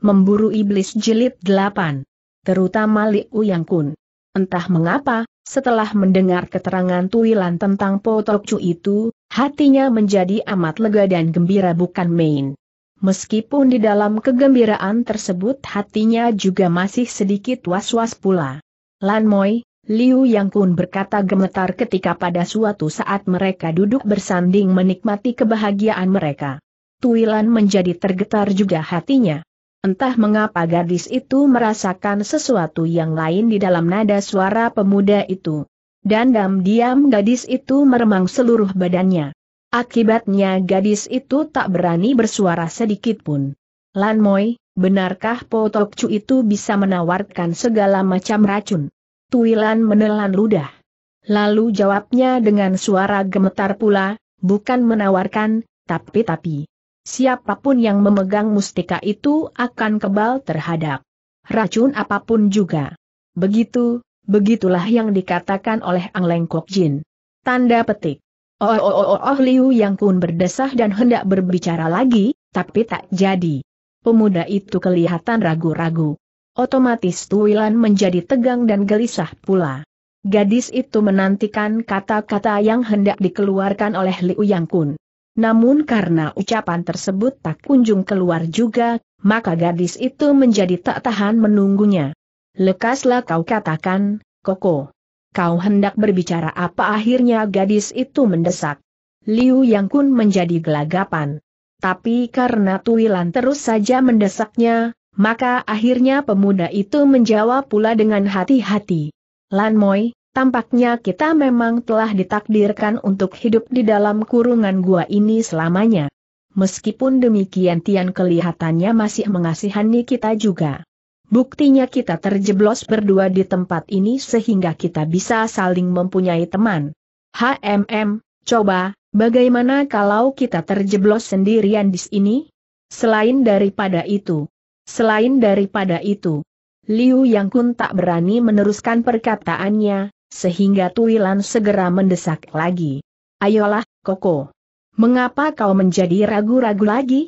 Memburu Iblis Jilid 8. Terutama Liu Yang Kun. Entah mengapa, setelah mendengar keterangan Tuilan tentang Potok Cu itu, hatinya menjadi amat lega dan gembira bukan main. Meskipun di dalam kegembiraan tersebut hatinya juga masih sedikit was-was pula. Lan Moi, Liu Yang Kun berkata gemetar ketika pada suatu saat mereka duduk bersanding menikmati kebahagiaan mereka. Tuilan menjadi tergetar juga hatinya. Entah mengapa gadis itu merasakan sesuatu yang lain di dalam nada suara pemuda itu. Dan diam-diam gadis itu meremang seluruh badannya. Akibatnya gadis itu tak berani bersuara sedikit pun. Lan Moy, benarkah Potokcu itu bisa menawarkan segala macam racun? Tuilan menelan ludah. Lalu jawabnya dengan suara gemetar pula, bukan menawarkan, tapi-tapi siapapun yang memegang mustika itu akan kebal terhadap racun apapun juga. Begitu, begitulah yang dikatakan oleh Ang Leng Kok Jin. Tanda petik. Oh, oh, oh, oh, oh Liu Yang Kun berdesah dan hendak berbicara lagi, tapi tak jadi. Pemuda itu kelihatan ragu-ragu. Otomatis Tuilan menjadi tegang dan gelisah pula. Gadis itu menantikan kata-kata yang hendak dikeluarkan oleh Liu Yang Kun. Namun karena ucapan tersebut tak kunjung keluar juga, maka gadis itu menjadi tak tahan menunggunya. Lekaslah kau katakan, Koko. Kau hendak berbicara apa akhirnya gadis itu mendesak. Liu Yang Kun menjadi gelagapan. Tapi karena Tuilan terus saja mendesaknya, maka akhirnya pemuda itu menjawab pula dengan hati-hati. Lan Moi, Tampaknya kita memang telah ditakdirkan untuk hidup di dalam kurungan gua ini selamanya. Meskipun demikian Tian kelihatannya masih mengasihani kita juga. Buktinya kita terjeblos berdua di tempat ini sehingga kita bisa saling mempunyai teman. HMM, coba, bagaimana kalau kita terjeblos sendirian di sini? Selain daripada itu. Selain daripada itu. Liu Yang Kun tak berani meneruskan perkataannya, sehingga Tuilan segera mendesak lagi. Ayolah, Koko. Mengapa kau menjadi ragu-ragu lagi?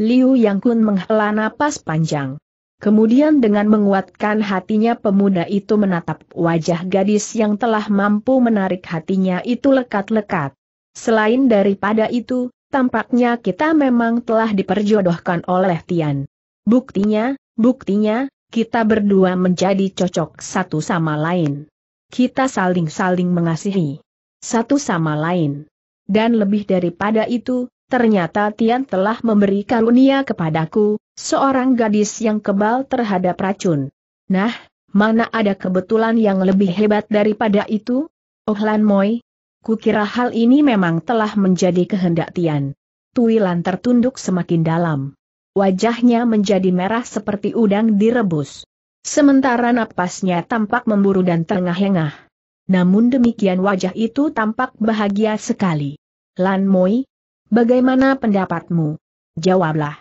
Liu Yang Kun menghela napas panjang. Kemudian dengan menguatkan hatinya pemuda itu menatap wajah gadis yang telah mampu menarik hatinya itu lekat-lekat. Selain daripada itu, tampaknya kita memang telah diperjodohkan oleh Tian. Buktinya, buktinya, kita berdua menjadi cocok satu sama lain kita saling-saling mengasihi satu sama lain. Dan lebih daripada itu, ternyata Tian telah memberi karunia kepadaku, seorang gadis yang kebal terhadap racun. Nah, mana ada kebetulan yang lebih hebat daripada itu? Oh Lan Moi, kukira hal ini memang telah menjadi kehendak Tian. Tuilan tertunduk semakin dalam. Wajahnya menjadi merah seperti udang direbus. Sementara napasnya tampak memburu dan tengah engah Namun demikian wajah itu tampak bahagia sekali. Lan Moi, bagaimana pendapatmu? Jawablah.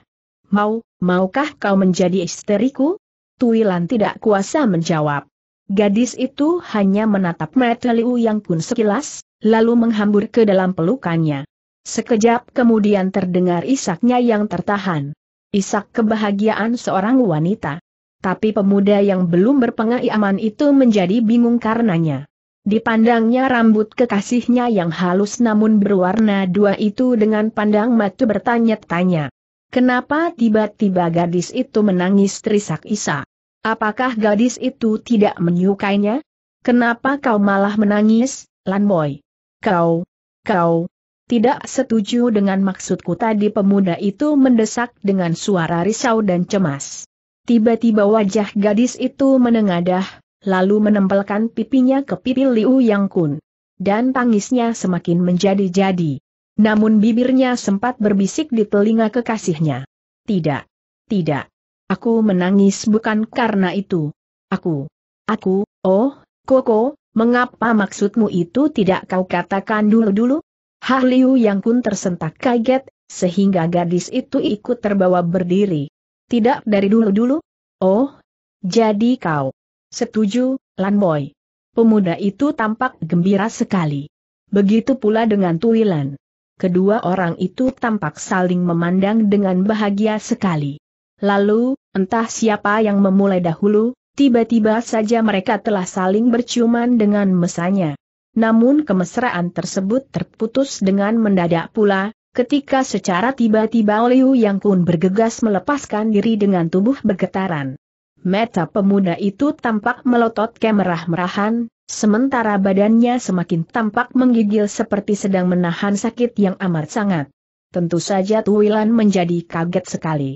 Mau, maukah kau menjadi isteriku? Tuilan tidak kuasa menjawab. Gadis itu hanya menatap mata Liu yang pun sekilas, lalu menghambur ke dalam pelukannya. Sekejap kemudian terdengar isaknya yang tertahan. Isak kebahagiaan seorang wanita. Tapi pemuda yang belum berpengalaman itu menjadi bingung karenanya. Dipandangnya rambut kekasihnya yang halus namun berwarna dua itu dengan pandang mata bertanya-tanya. Kenapa tiba-tiba gadis itu menangis terisak isak? Apakah gadis itu tidak menyukainya? Kenapa kau malah menangis, Lanboy? Kau, kau, tidak setuju dengan maksudku tadi pemuda itu mendesak dengan suara risau dan cemas. Tiba-tiba wajah gadis itu menengadah, lalu menempelkan pipinya ke pipi Liu Yang Kun. Dan tangisnya semakin menjadi-jadi. Namun bibirnya sempat berbisik di telinga kekasihnya. Tidak. Tidak. Aku menangis bukan karena itu. Aku. Aku, oh, Koko, mengapa maksudmu itu tidak kau katakan dulu-dulu? Hah Liu Yang Kun tersentak kaget, sehingga gadis itu ikut terbawa berdiri. Tidak dari dulu-dulu, Oh, jadi kau. Setuju, Lanboy. Pemuda itu tampak gembira sekali. Begitu pula dengan Tuilan. Kedua orang itu tampak saling memandang dengan bahagia sekali. Lalu, entah siapa yang memulai dahulu, tiba-tiba saja mereka telah saling berciuman dengan mesanya. Namun kemesraan tersebut terputus dengan mendadak pula, ketika secara tiba-tiba Liu Yang Kun bergegas melepaskan diri dengan tubuh bergetaran. meta pemuda itu tampak melotot kemerah-merahan, sementara badannya semakin tampak menggigil seperti sedang menahan sakit yang amat sangat. Tentu saja Tuilan menjadi kaget sekali.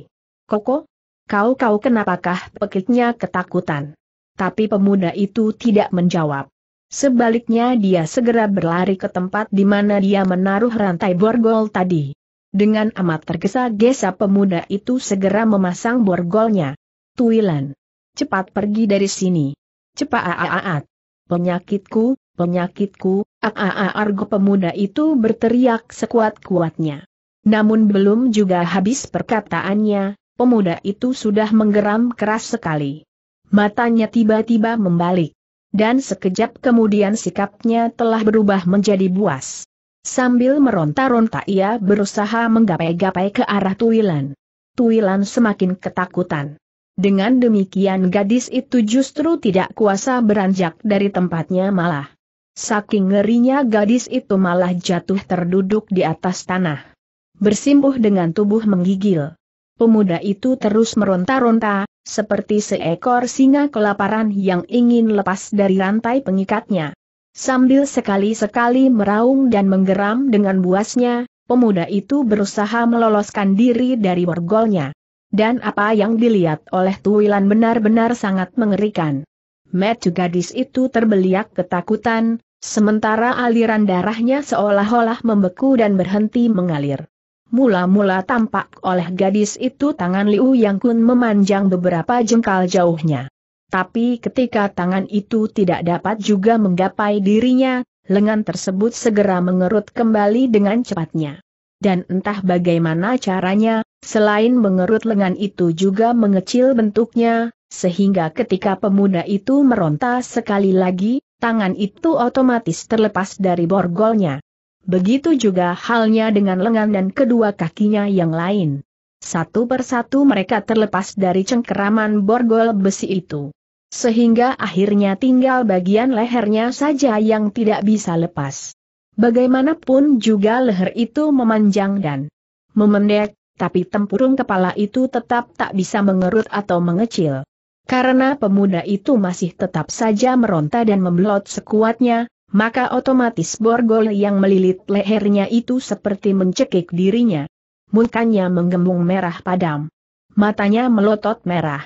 Koko, kau-kau kenapakah pekitnya ketakutan? Tapi pemuda itu tidak menjawab. Sebaliknya dia segera berlari ke tempat di mana dia menaruh rantai borgol tadi. Dengan amat tergesa-gesa pemuda itu segera memasang borgolnya. Tuilan. Cepat pergi dari sini. Cepat aaaat. Penyakitku, penyakitku, aaa argo pemuda itu berteriak sekuat-kuatnya. Namun belum juga habis perkataannya, pemuda itu sudah menggeram keras sekali. Matanya tiba-tiba membalik dan sekejap kemudian sikapnya telah berubah menjadi buas. Sambil meronta-ronta ia berusaha menggapai-gapai ke arah Tuilan. Tuilan semakin ketakutan. Dengan demikian gadis itu justru tidak kuasa beranjak dari tempatnya malah. Saking ngerinya gadis itu malah jatuh terduduk di atas tanah. bersimbuh dengan tubuh menggigil. Pemuda itu terus meronta-ronta, seperti seekor singa kelaparan yang ingin lepas dari rantai pengikatnya. Sambil sekali-sekali meraung dan menggeram dengan buasnya, pemuda itu berusaha meloloskan diri dari borgolnya. Dan apa yang dilihat oleh Tuwilan benar-benar sangat mengerikan. Metu gadis itu terbeliak ketakutan, sementara aliran darahnya seolah-olah membeku dan berhenti mengalir. Mula-mula tampak oleh gadis itu tangan Liu Yang Kun memanjang beberapa jengkal jauhnya. Tapi ketika tangan itu tidak dapat juga menggapai dirinya, lengan tersebut segera mengerut kembali dengan cepatnya. Dan entah bagaimana caranya, selain mengerut lengan itu juga mengecil bentuknya, sehingga ketika pemuda itu meronta sekali lagi, tangan itu otomatis terlepas dari borgolnya. Begitu juga halnya dengan lengan dan kedua kakinya yang lain. Satu persatu mereka terlepas dari cengkeraman borgol besi itu. Sehingga akhirnya tinggal bagian lehernya saja yang tidak bisa lepas. Bagaimanapun juga leher itu memanjang dan memendek, tapi tempurung kepala itu tetap tak bisa mengerut atau mengecil. Karena pemuda itu masih tetap saja meronta dan membelot sekuatnya, maka otomatis borgol yang melilit lehernya itu seperti mencekik dirinya. Mukanya menggembung merah padam. Matanya melotot merah.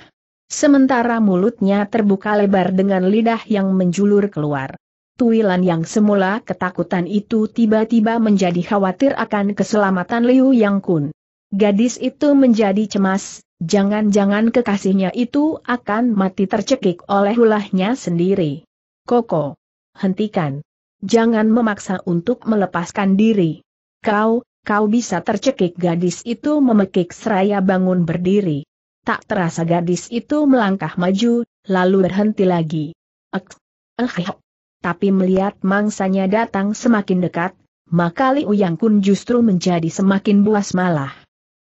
Sementara mulutnya terbuka lebar dengan lidah yang menjulur keluar. Tuilan yang semula ketakutan itu tiba-tiba menjadi khawatir akan keselamatan Liu Yang Kun. Gadis itu menjadi cemas, jangan-jangan kekasihnya itu akan mati tercekik oleh ulahnya sendiri. Koko hentikan. Jangan memaksa untuk melepaskan diri. Kau, kau bisa tercekik gadis itu memekik seraya bangun berdiri. Tak terasa gadis itu melangkah maju, lalu berhenti lagi. Ek, ek, eh, eh. tapi melihat mangsanya datang semakin dekat, maka Li Uyang Kun justru menjadi semakin buas malah.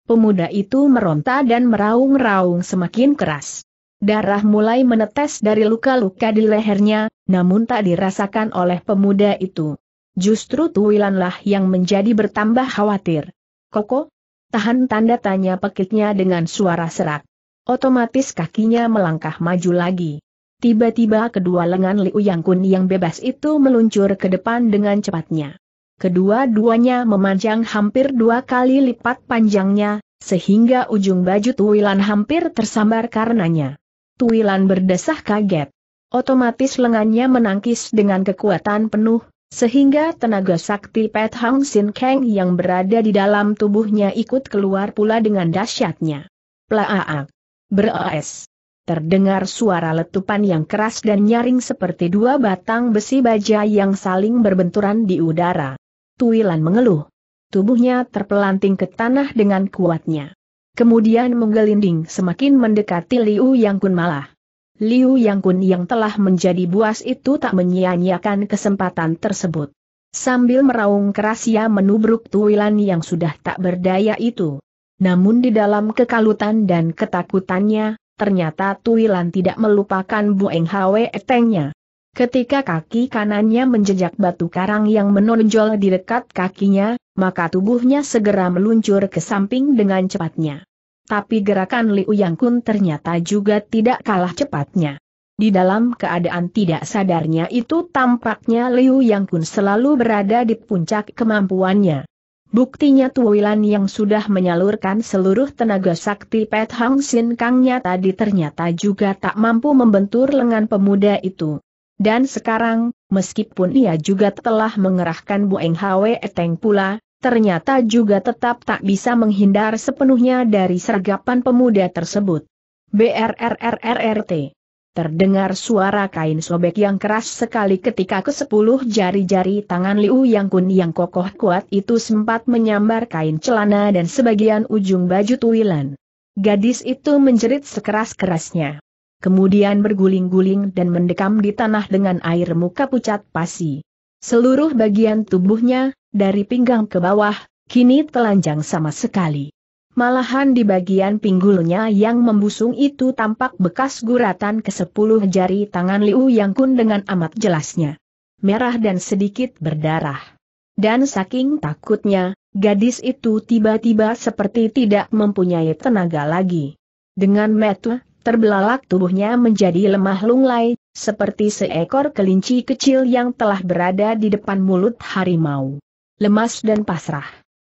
Pemuda itu meronta dan meraung-raung semakin keras. Darah mulai menetes dari luka-luka di lehernya, namun tak dirasakan oleh pemuda itu. Justru Tuwilanlah yang menjadi bertambah khawatir. Koko? Tahan tanda tanya pekiknya dengan suara serak. Otomatis kakinya melangkah maju lagi. Tiba-tiba kedua lengan Liu Yang Kun yang bebas itu meluncur ke depan dengan cepatnya. Kedua-duanya memanjang hampir dua kali lipat panjangnya, sehingga ujung baju Tuwilan hampir tersambar karenanya. Tuilan berdesah kaget. Otomatis lengannya menangkis dengan kekuatan penuh, sehingga tenaga sakti Pet Hang Sin Kang yang berada di dalam tubuhnya ikut keluar pula dengan dahsyatnya. Plaaak. Beres. Terdengar suara letupan yang keras dan nyaring seperti dua batang besi baja yang saling berbenturan di udara. Tuilan mengeluh. Tubuhnya terpelanting ke tanah dengan kuatnya. Kemudian menggelinding semakin mendekati Liu Yang Kun malah. Liu Yang Kun yang telah menjadi buas itu tak menyia-nyiakan kesempatan tersebut. Sambil meraung keras ia menubruk tuwilan yang sudah tak berdaya itu. Namun di dalam kekalutan dan ketakutannya, ternyata tuwilan tidak melupakan Bueng Hwe Etengnya. Ketika kaki kanannya menjejak batu karang yang menonjol di dekat kakinya, maka tubuhnya segera meluncur ke samping dengan cepatnya. Tapi gerakan Liu Yang Kun ternyata juga tidak kalah cepatnya. Di dalam keadaan tidak sadarnya itu tampaknya Liu Yang Kun selalu berada di puncak kemampuannya. Buktinya Tuwilan yang sudah menyalurkan seluruh tenaga sakti Pet Hang Sin Kangnya tadi ternyata juga tak mampu membentur lengan pemuda itu. Dan sekarang, meskipun ia juga telah mengerahkan Bu Eng Hwe Eteng pula, ternyata juga tetap tak bisa menghindar sepenuhnya dari sergapan pemuda tersebut. BRRRRRT. Terdengar suara kain sobek yang keras sekali ketika ke sepuluh jari-jari tangan Liu Yang Kun yang kokoh kuat itu sempat menyambar kain celana dan sebagian ujung baju tuilan. Gadis itu menjerit sekeras-kerasnya. Kemudian berguling-guling dan mendekam di tanah dengan air muka pucat pasi. Seluruh bagian tubuhnya, dari pinggang ke bawah, kini telanjang sama sekali. Malahan di bagian pinggulnya yang membusung itu tampak bekas guratan ke sepuluh jari tangan Liu Yang Kun dengan amat jelasnya. Merah dan sedikit berdarah. Dan saking takutnya, gadis itu tiba-tiba seperti tidak mempunyai tenaga lagi. Dengan metu, terbelalak tubuhnya menjadi lemah lunglai, seperti seekor kelinci kecil yang telah berada di depan mulut harimau lemas dan pasrah.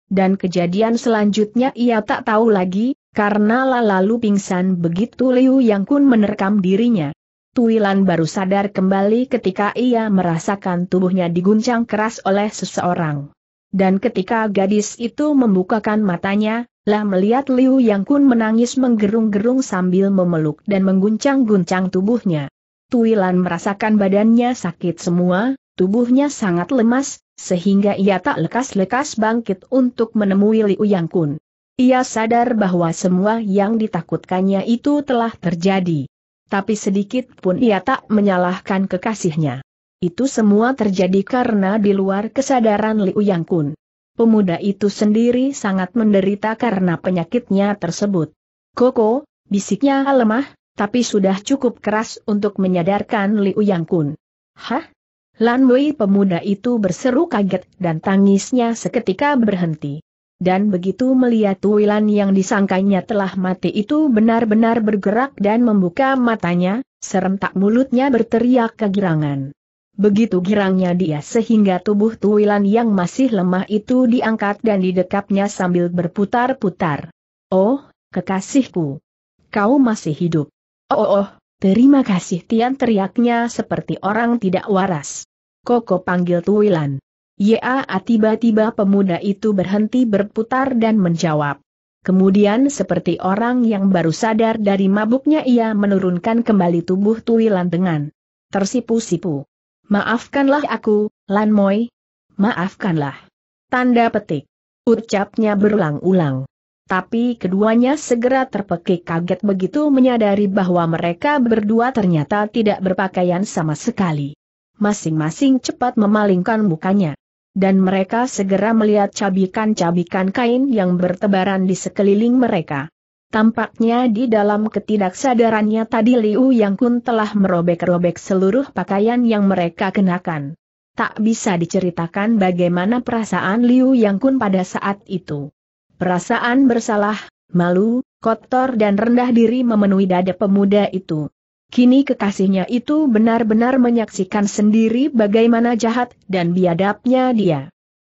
Dan kejadian selanjutnya ia tak tahu lagi, karena lalu pingsan begitu Liu Yang Kun menerkam dirinya. Tuilan baru sadar kembali ketika ia merasakan tubuhnya diguncang keras oleh seseorang. Dan ketika gadis itu membukakan matanya, lah melihat Liu Yang Kun menangis menggerung-gerung sambil memeluk dan mengguncang-guncang tubuhnya. Tuilan merasakan badannya sakit semua, tubuhnya sangat lemas, sehingga ia tak lekas-lekas bangkit untuk menemui Liu Yang Kun. Ia sadar bahwa semua yang ditakutkannya itu telah terjadi. Tapi sedikit pun ia tak menyalahkan kekasihnya. Itu semua terjadi karena di luar kesadaran Liu Yang Kun. Pemuda itu sendiri sangat menderita karena penyakitnya tersebut. Koko, bisiknya lemah, tapi sudah cukup keras untuk menyadarkan Liu Yang Kun. Hah? Lan Wei pemuda itu berseru kaget dan tangisnya seketika berhenti. Dan begitu melihat Wilan yang disangkanya telah mati itu benar-benar bergerak dan membuka matanya, serentak mulutnya berteriak kegirangan. Begitu girangnya dia sehingga tubuh Tuwilan yang masih lemah itu diangkat dan didekapnya sambil berputar-putar. Oh, kekasihku. Kau masih hidup. Oh, oh, oh Terima kasih Tian teriaknya seperti orang tidak waras. Koko panggil Tuilan. Ya tiba-tiba pemuda itu berhenti berputar dan menjawab. Kemudian seperti orang yang baru sadar dari mabuknya ia menurunkan kembali tubuh Tuilan dengan tersipu-sipu. Maafkanlah aku, Lan Moi. Maafkanlah. Tanda petik. Ucapnya berulang-ulang. Tapi keduanya segera terpekik kaget begitu menyadari bahwa mereka berdua ternyata tidak berpakaian sama sekali. Masing-masing cepat memalingkan mukanya. Dan mereka segera melihat cabikan-cabikan kain yang bertebaran di sekeliling mereka. Tampaknya di dalam ketidaksadarannya tadi Liu Yang Kun telah merobek-robek seluruh pakaian yang mereka kenakan. Tak bisa diceritakan bagaimana perasaan Liu Yang Kun pada saat itu. Perasaan bersalah, malu, kotor dan rendah diri memenuhi dada pemuda itu. Kini kekasihnya itu benar-benar menyaksikan sendiri bagaimana jahat dan biadabnya dia.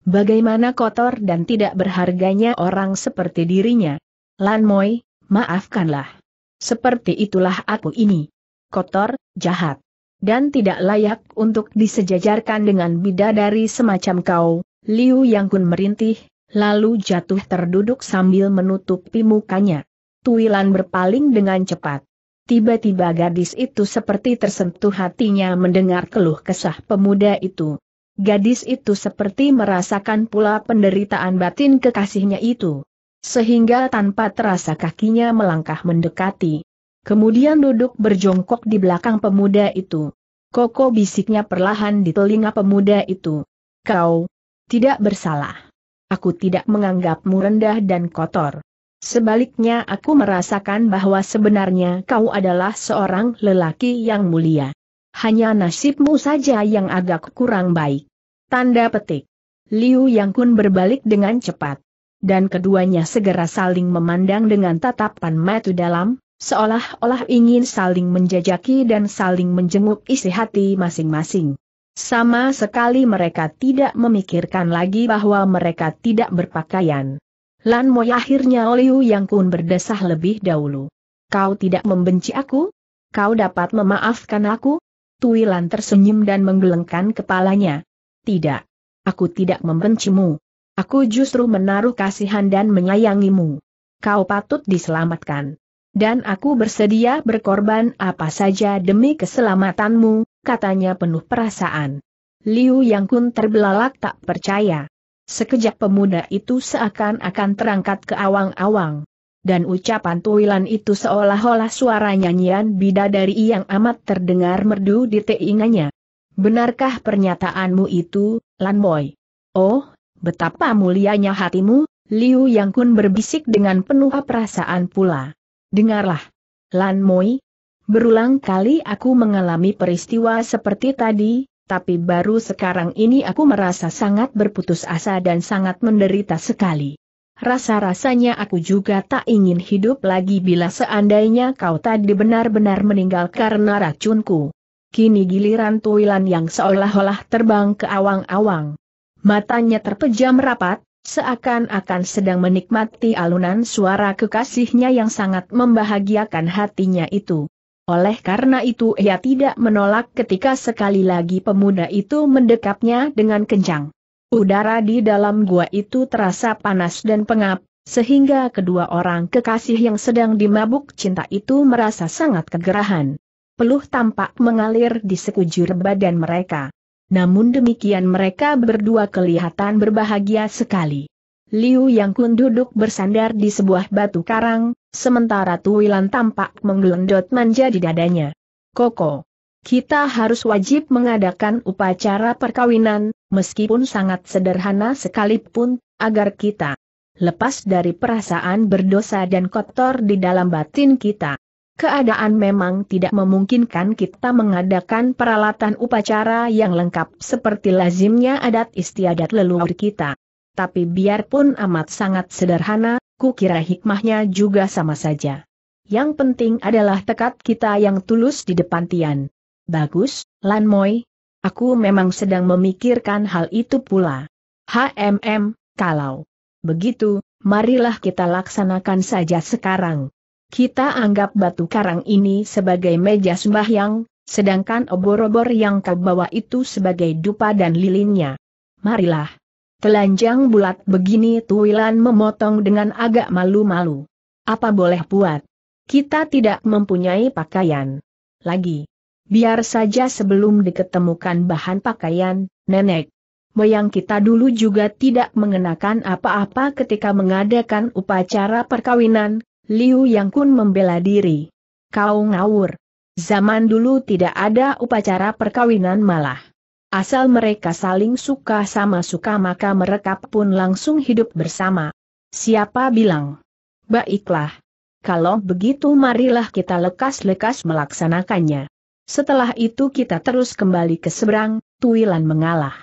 Bagaimana kotor dan tidak berharganya orang seperti dirinya. Lan Moy, maafkanlah. Seperti itulah aku ini. Kotor, jahat. Dan tidak layak untuk disejajarkan dengan bidadari semacam kau, Liu Yang Kun merintih, lalu jatuh terduduk sambil menutupi mukanya. Tuilan berpaling dengan cepat. Tiba-tiba gadis itu seperti tersentuh hatinya mendengar keluh kesah pemuda itu. Gadis itu seperti merasakan pula penderitaan batin kekasihnya itu. Sehingga tanpa terasa kakinya melangkah mendekati. Kemudian duduk berjongkok di belakang pemuda itu. Koko bisiknya perlahan di telinga pemuda itu. Kau tidak bersalah. Aku tidak menganggapmu rendah dan kotor. Sebaliknya aku merasakan bahwa sebenarnya kau adalah seorang lelaki yang mulia. Hanya nasibmu saja yang agak kurang baik. Tanda petik. Liu Yang Kun berbalik dengan cepat. Dan keduanya segera saling memandang dengan tatapan mata dalam, seolah-olah ingin saling menjajaki dan saling menjenguk isi hati masing-masing. Sama sekali mereka tidak memikirkan lagi bahwa mereka tidak berpakaian. Lan Moy akhirnya Liu Yang Kun berdesah lebih dahulu. Kau tidak membenci aku? Kau dapat memaafkan aku? Tui Lan tersenyum dan menggelengkan kepalanya. Tidak. Aku tidak membencimu. Aku justru menaruh kasihan dan menyayangimu. Kau patut diselamatkan. Dan aku bersedia berkorban apa saja demi keselamatanmu, katanya penuh perasaan. Liu Yang Kun terbelalak tak percaya. Sekejap pemuda itu seakan-akan terangkat ke awang-awang. Dan ucapan tuilan itu seolah-olah suara nyanyian bidadari yang amat terdengar merdu di teinganya. Benarkah pernyataanmu itu, Lan Lanboy? Oh, betapa mulianya hatimu, Liu Yang Kun berbisik dengan penuh perasaan pula. Dengarlah. Lan Moi, Berulang kali aku mengalami peristiwa seperti tadi, tapi baru sekarang ini aku merasa sangat berputus asa dan sangat menderita sekali. Rasa-rasanya aku juga tak ingin hidup lagi bila seandainya kau tadi benar-benar meninggal karena racunku. Kini giliran Tuilan yang seolah-olah terbang ke awang-awang. Matanya terpejam rapat, seakan-akan sedang menikmati alunan suara kekasihnya yang sangat membahagiakan hatinya itu. Oleh karena itu ia tidak menolak ketika sekali lagi pemuda itu mendekapnya dengan kencang. Udara di dalam gua itu terasa panas dan pengap, sehingga kedua orang kekasih yang sedang dimabuk cinta itu merasa sangat kegerahan. Peluh tampak mengalir di sekujur badan mereka. Namun demikian mereka berdua kelihatan berbahagia sekali. Liu Yang Kun duduk bersandar di sebuah batu karang, sementara Tuilan tampak menggelendot manja di dadanya. Koko, kita harus wajib mengadakan upacara perkawinan, meskipun sangat sederhana sekalipun, agar kita lepas dari perasaan berdosa dan kotor di dalam batin kita. Keadaan memang tidak memungkinkan kita mengadakan peralatan upacara yang lengkap seperti lazimnya adat istiadat leluhur kita tapi biarpun amat sangat sederhana, kukira hikmahnya juga sama saja. Yang penting adalah tekad kita yang tulus di depan Tian. Bagus, Lan Moi. Aku memang sedang memikirkan hal itu pula. HMM, kalau begitu, marilah kita laksanakan saja sekarang. Kita anggap batu karang ini sebagai meja sembahyang, sedangkan obor-obor yang kau bawa itu sebagai dupa dan lilinnya. Marilah. Telanjang bulat begini tuilan memotong dengan agak malu-malu. Apa boleh buat? Kita tidak mempunyai pakaian. Lagi. Biar saja sebelum diketemukan bahan pakaian, nenek. Moyang kita dulu juga tidak mengenakan apa-apa ketika mengadakan upacara perkawinan, Liu Yang Kun membela diri. Kau ngawur. Zaman dulu tidak ada upacara perkawinan malah. Asal mereka saling suka sama suka maka mereka pun langsung hidup bersama. Siapa bilang? Baiklah. Kalau begitu marilah kita lekas-lekas melaksanakannya. Setelah itu kita terus kembali ke seberang, Tuilan mengalah.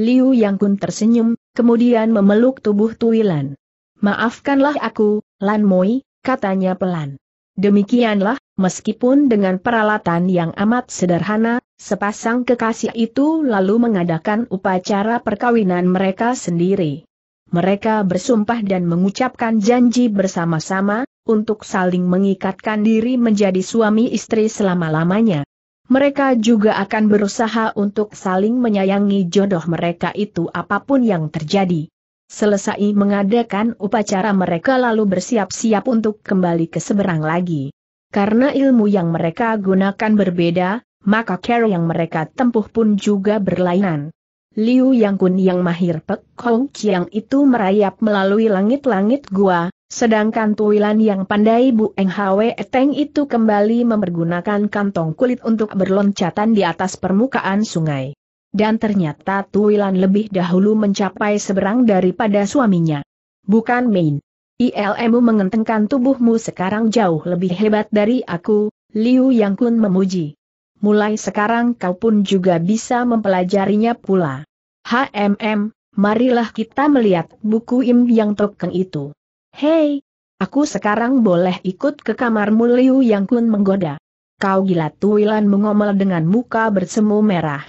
Liu Yang Kun tersenyum, kemudian memeluk tubuh Tuilan. Maafkanlah aku, Lan Moi, katanya pelan. Demikianlah, meskipun dengan peralatan yang amat sederhana, Sepasang kekasih itu lalu mengadakan upacara perkawinan mereka sendiri. Mereka bersumpah dan mengucapkan janji bersama-sama, untuk saling mengikatkan diri menjadi suami istri selama-lamanya. Mereka juga akan berusaha untuk saling menyayangi jodoh mereka itu apapun yang terjadi. Selesai mengadakan upacara mereka lalu bersiap-siap untuk kembali ke seberang lagi. Karena ilmu yang mereka gunakan berbeda, maka cara yang mereka tempuh pun juga berlainan. Liu Yang Kun yang mahir Pek Kong Chiang itu merayap melalui langit-langit gua, sedangkan Tuilan yang pandai Bu Eng Hwe Eteng itu kembali mempergunakan kantong kulit untuk berloncatan di atas permukaan sungai. Dan ternyata Tuilan lebih dahulu mencapai seberang daripada suaminya. Bukan main. ILMU mengentengkan tubuhmu sekarang jauh lebih hebat dari aku, Liu Yang Kun memuji mulai sekarang kau pun juga bisa mempelajarinya pula. HMM, marilah kita melihat buku Im Yang Tokeng itu. Hei, aku sekarang boleh ikut ke kamarmu Liu Yang Kun menggoda. Kau gila Tuilan mengomel dengan muka bersemu merah.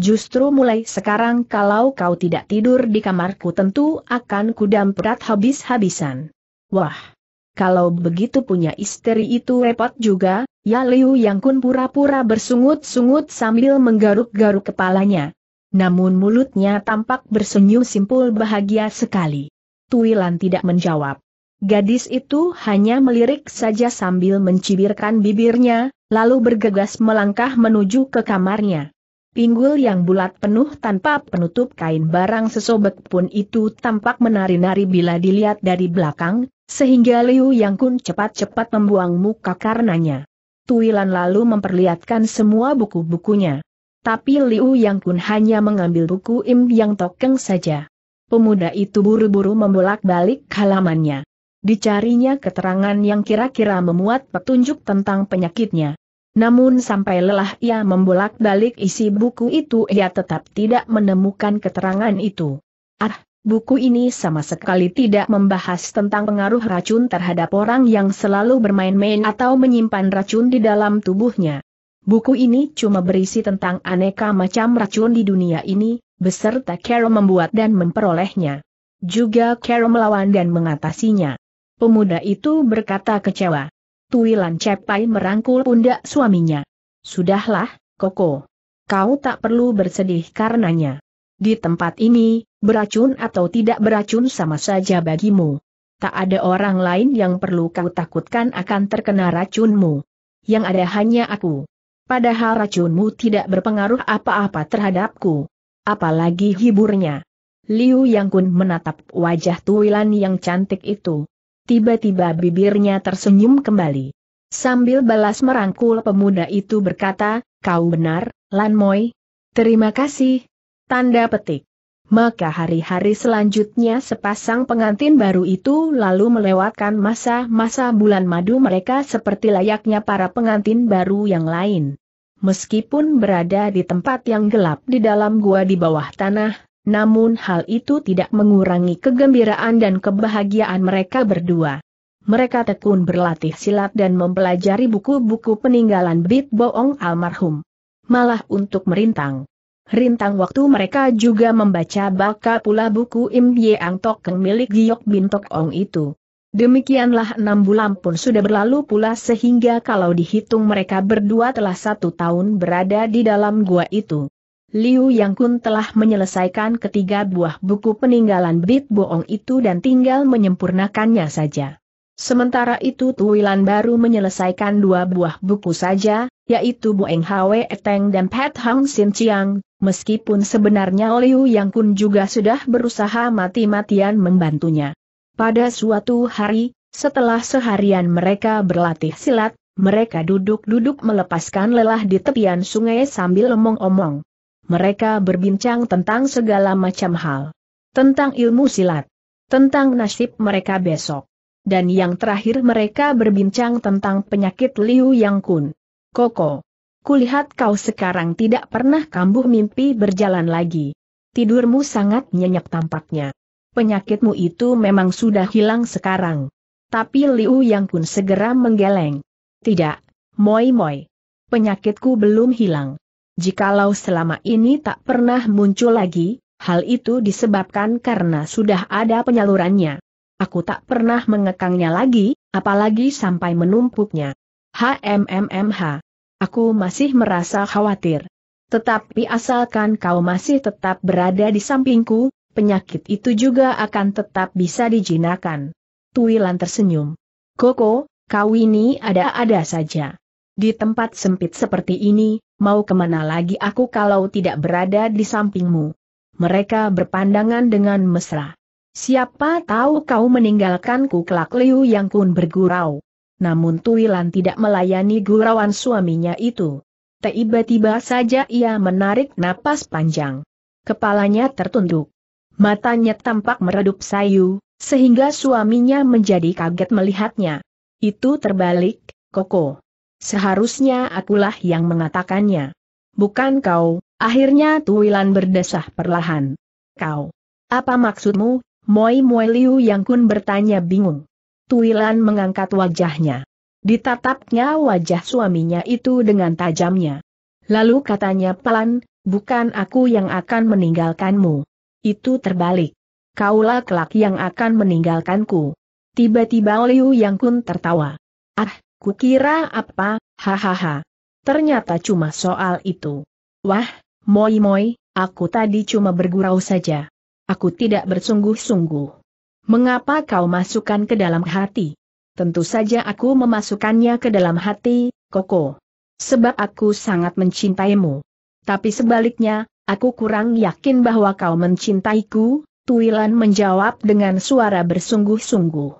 Justru mulai sekarang kalau kau tidak tidur di kamarku tentu akan kudam perat habis-habisan. Wah! kalau begitu punya istri itu repot juga, ya Liu Yang Kun pura-pura bersungut-sungut sambil menggaruk-garuk kepalanya. Namun mulutnya tampak bersenyum simpul bahagia sekali. Tuilan tidak menjawab. Gadis itu hanya melirik saja sambil mencibirkan bibirnya, lalu bergegas melangkah menuju ke kamarnya. Pinggul yang bulat penuh tanpa penutup kain barang sesobek pun itu tampak menari-nari bila dilihat dari belakang, sehingga Liu Yang Kun cepat-cepat membuang muka karenanya. Tuilan lalu memperlihatkan semua buku-bukunya. Tapi Liu Yang Kun hanya mengambil buku Im Yang Tokeng saja. Pemuda itu buru-buru membolak-balik halamannya. Dicarinya keterangan yang kira-kira memuat petunjuk tentang penyakitnya. Namun sampai lelah ia membolak-balik isi buku itu ia tetap tidak menemukan keterangan itu. Ah, Buku ini sama sekali tidak membahas tentang pengaruh racun terhadap orang yang selalu bermain-main atau menyimpan racun di dalam tubuhnya. Buku ini cuma berisi tentang aneka macam racun di dunia ini, beserta Carol membuat dan memperolehnya. Juga Carol melawan dan mengatasinya. Pemuda itu berkata kecewa. Tuilan Cepai merangkul pundak suaminya. Sudahlah, Koko. Kau tak perlu bersedih karenanya. Di tempat ini, beracun atau tidak beracun sama saja bagimu. Tak ada orang lain yang perlu kau takutkan akan terkena racunmu. Yang ada hanya aku. Padahal racunmu tidak berpengaruh apa-apa terhadapku. Apalagi hiburnya. Liu Yang Kun menatap wajah Tuilan yang cantik itu. Tiba-tiba bibirnya tersenyum kembali. Sambil balas merangkul pemuda itu berkata, kau benar, Lan Moi. Terima kasih. Tanda petik maka hari-hari selanjutnya sepasang pengantin baru itu lalu melewatkan masa-masa bulan madu mereka seperti layaknya para pengantin baru yang lain. Meskipun berada di tempat yang gelap di dalam gua di bawah tanah, namun hal itu tidak mengurangi kegembiraan dan kebahagiaan mereka berdua. Mereka tekun berlatih silat dan mempelajari buku-buku peninggalan Bit Boong almarhum. Malah untuk merintang. Rintang waktu mereka juga membaca baka pula buku Im Yang Keng milik Giok Bin Tok Ong itu. Demikianlah enam bulan pun sudah berlalu pula sehingga kalau dihitung mereka berdua telah satu tahun berada di dalam gua itu. Liu Yang Kun telah menyelesaikan ketiga buah buku peninggalan Bit Boong itu dan tinggal menyempurnakannya saja. Sementara itu Tuilan baru menyelesaikan dua buah buku saja, yaitu Eng Hwe Eteng dan Pat Hang Sin Chiang, meskipun sebenarnya Liu Yang Kun juga sudah berusaha mati-matian membantunya. Pada suatu hari, setelah seharian mereka berlatih silat, mereka duduk-duduk melepaskan lelah di tepian sungai sambil omong-omong. Mereka berbincang tentang segala macam hal. Tentang ilmu silat. Tentang nasib mereka besok dan yang terakhir mereka berbincang tentang penyakit Liu Yang Kun. Koko, kulihat kau sekarang tidak pernah kambuh mimpi berjalan lagi. Tidurmu sangat nyenyak tampaknya. Penyakitmu itu memang sudah hilang sekarang. Tapi Liu Yang Kun segera menggeleng. Tidak, moi moi. Penyakitku belum hilang. Jikalau selama ini tak pernah muncul lagi, hal itu disebabkan karena sudah ada penyalurannya. Aku tak pernah mengekangnya lagi, apalagi sampai menumpuknya. HMMMH. Aku masih merasa khawatir. Tetapi asalkan kau masih tetap berada di sampingku, penyakit itu juga akan tetap bisa dijinakan. Tuilan tersenyum. Koko, kau ini ada-ada saja. Di tempat sempit seperti ini, mau kemana lagi aku kalau tidak berada di sampingmu? Mereka berpandangan dengan mesra. Siapa tahu kau meninggalkanku kelak Liu Yang Kun bergurau. Namun Tuilan tidak melayani gurauan suaminya itu. Tiba-tiba saja ia menarik napas panjang. Kepalanya tertunduk. Matanya tampak meredup sayu, sehingga suaminya menjadi kaget melihatnya. Itu terbalik, Koko. Seharusnya akulah yang mengatakannya. Bukan kau, akhirnya Tuilan berdesah perlahan. Kau. Apa maksudmu, Moi Moi Liu Yang Kun bertanya bingung. Tuilan mengangkat wajahnya. Ditatapnya wajah suaminya itu dengan tajamnya. Lalu katanya pelan, bukan aku yang akan meninggalkanmu. Itu terbalik. Kaulah kelak yang akan meninggalkanku. Tiba-tiba Liu Yang Kun tertawa. Ah, kukira apa, hahaha. Ternyata cuma soal itu. Wah, moi moi, aku tadi cuma bergurau saja. Aku tidak bersungguh-sungguh. Mengapa kau masukkan ke dalam hati? Tentu saja aku memasukkannya ke dalam hati, Koko. Sebab aku sangat mencintaimu. Tapi sebaliknya, aku kurang yakin bahwa kau mencintaiku, Tuilan menjawab dengan suara bersungguh-sungguh.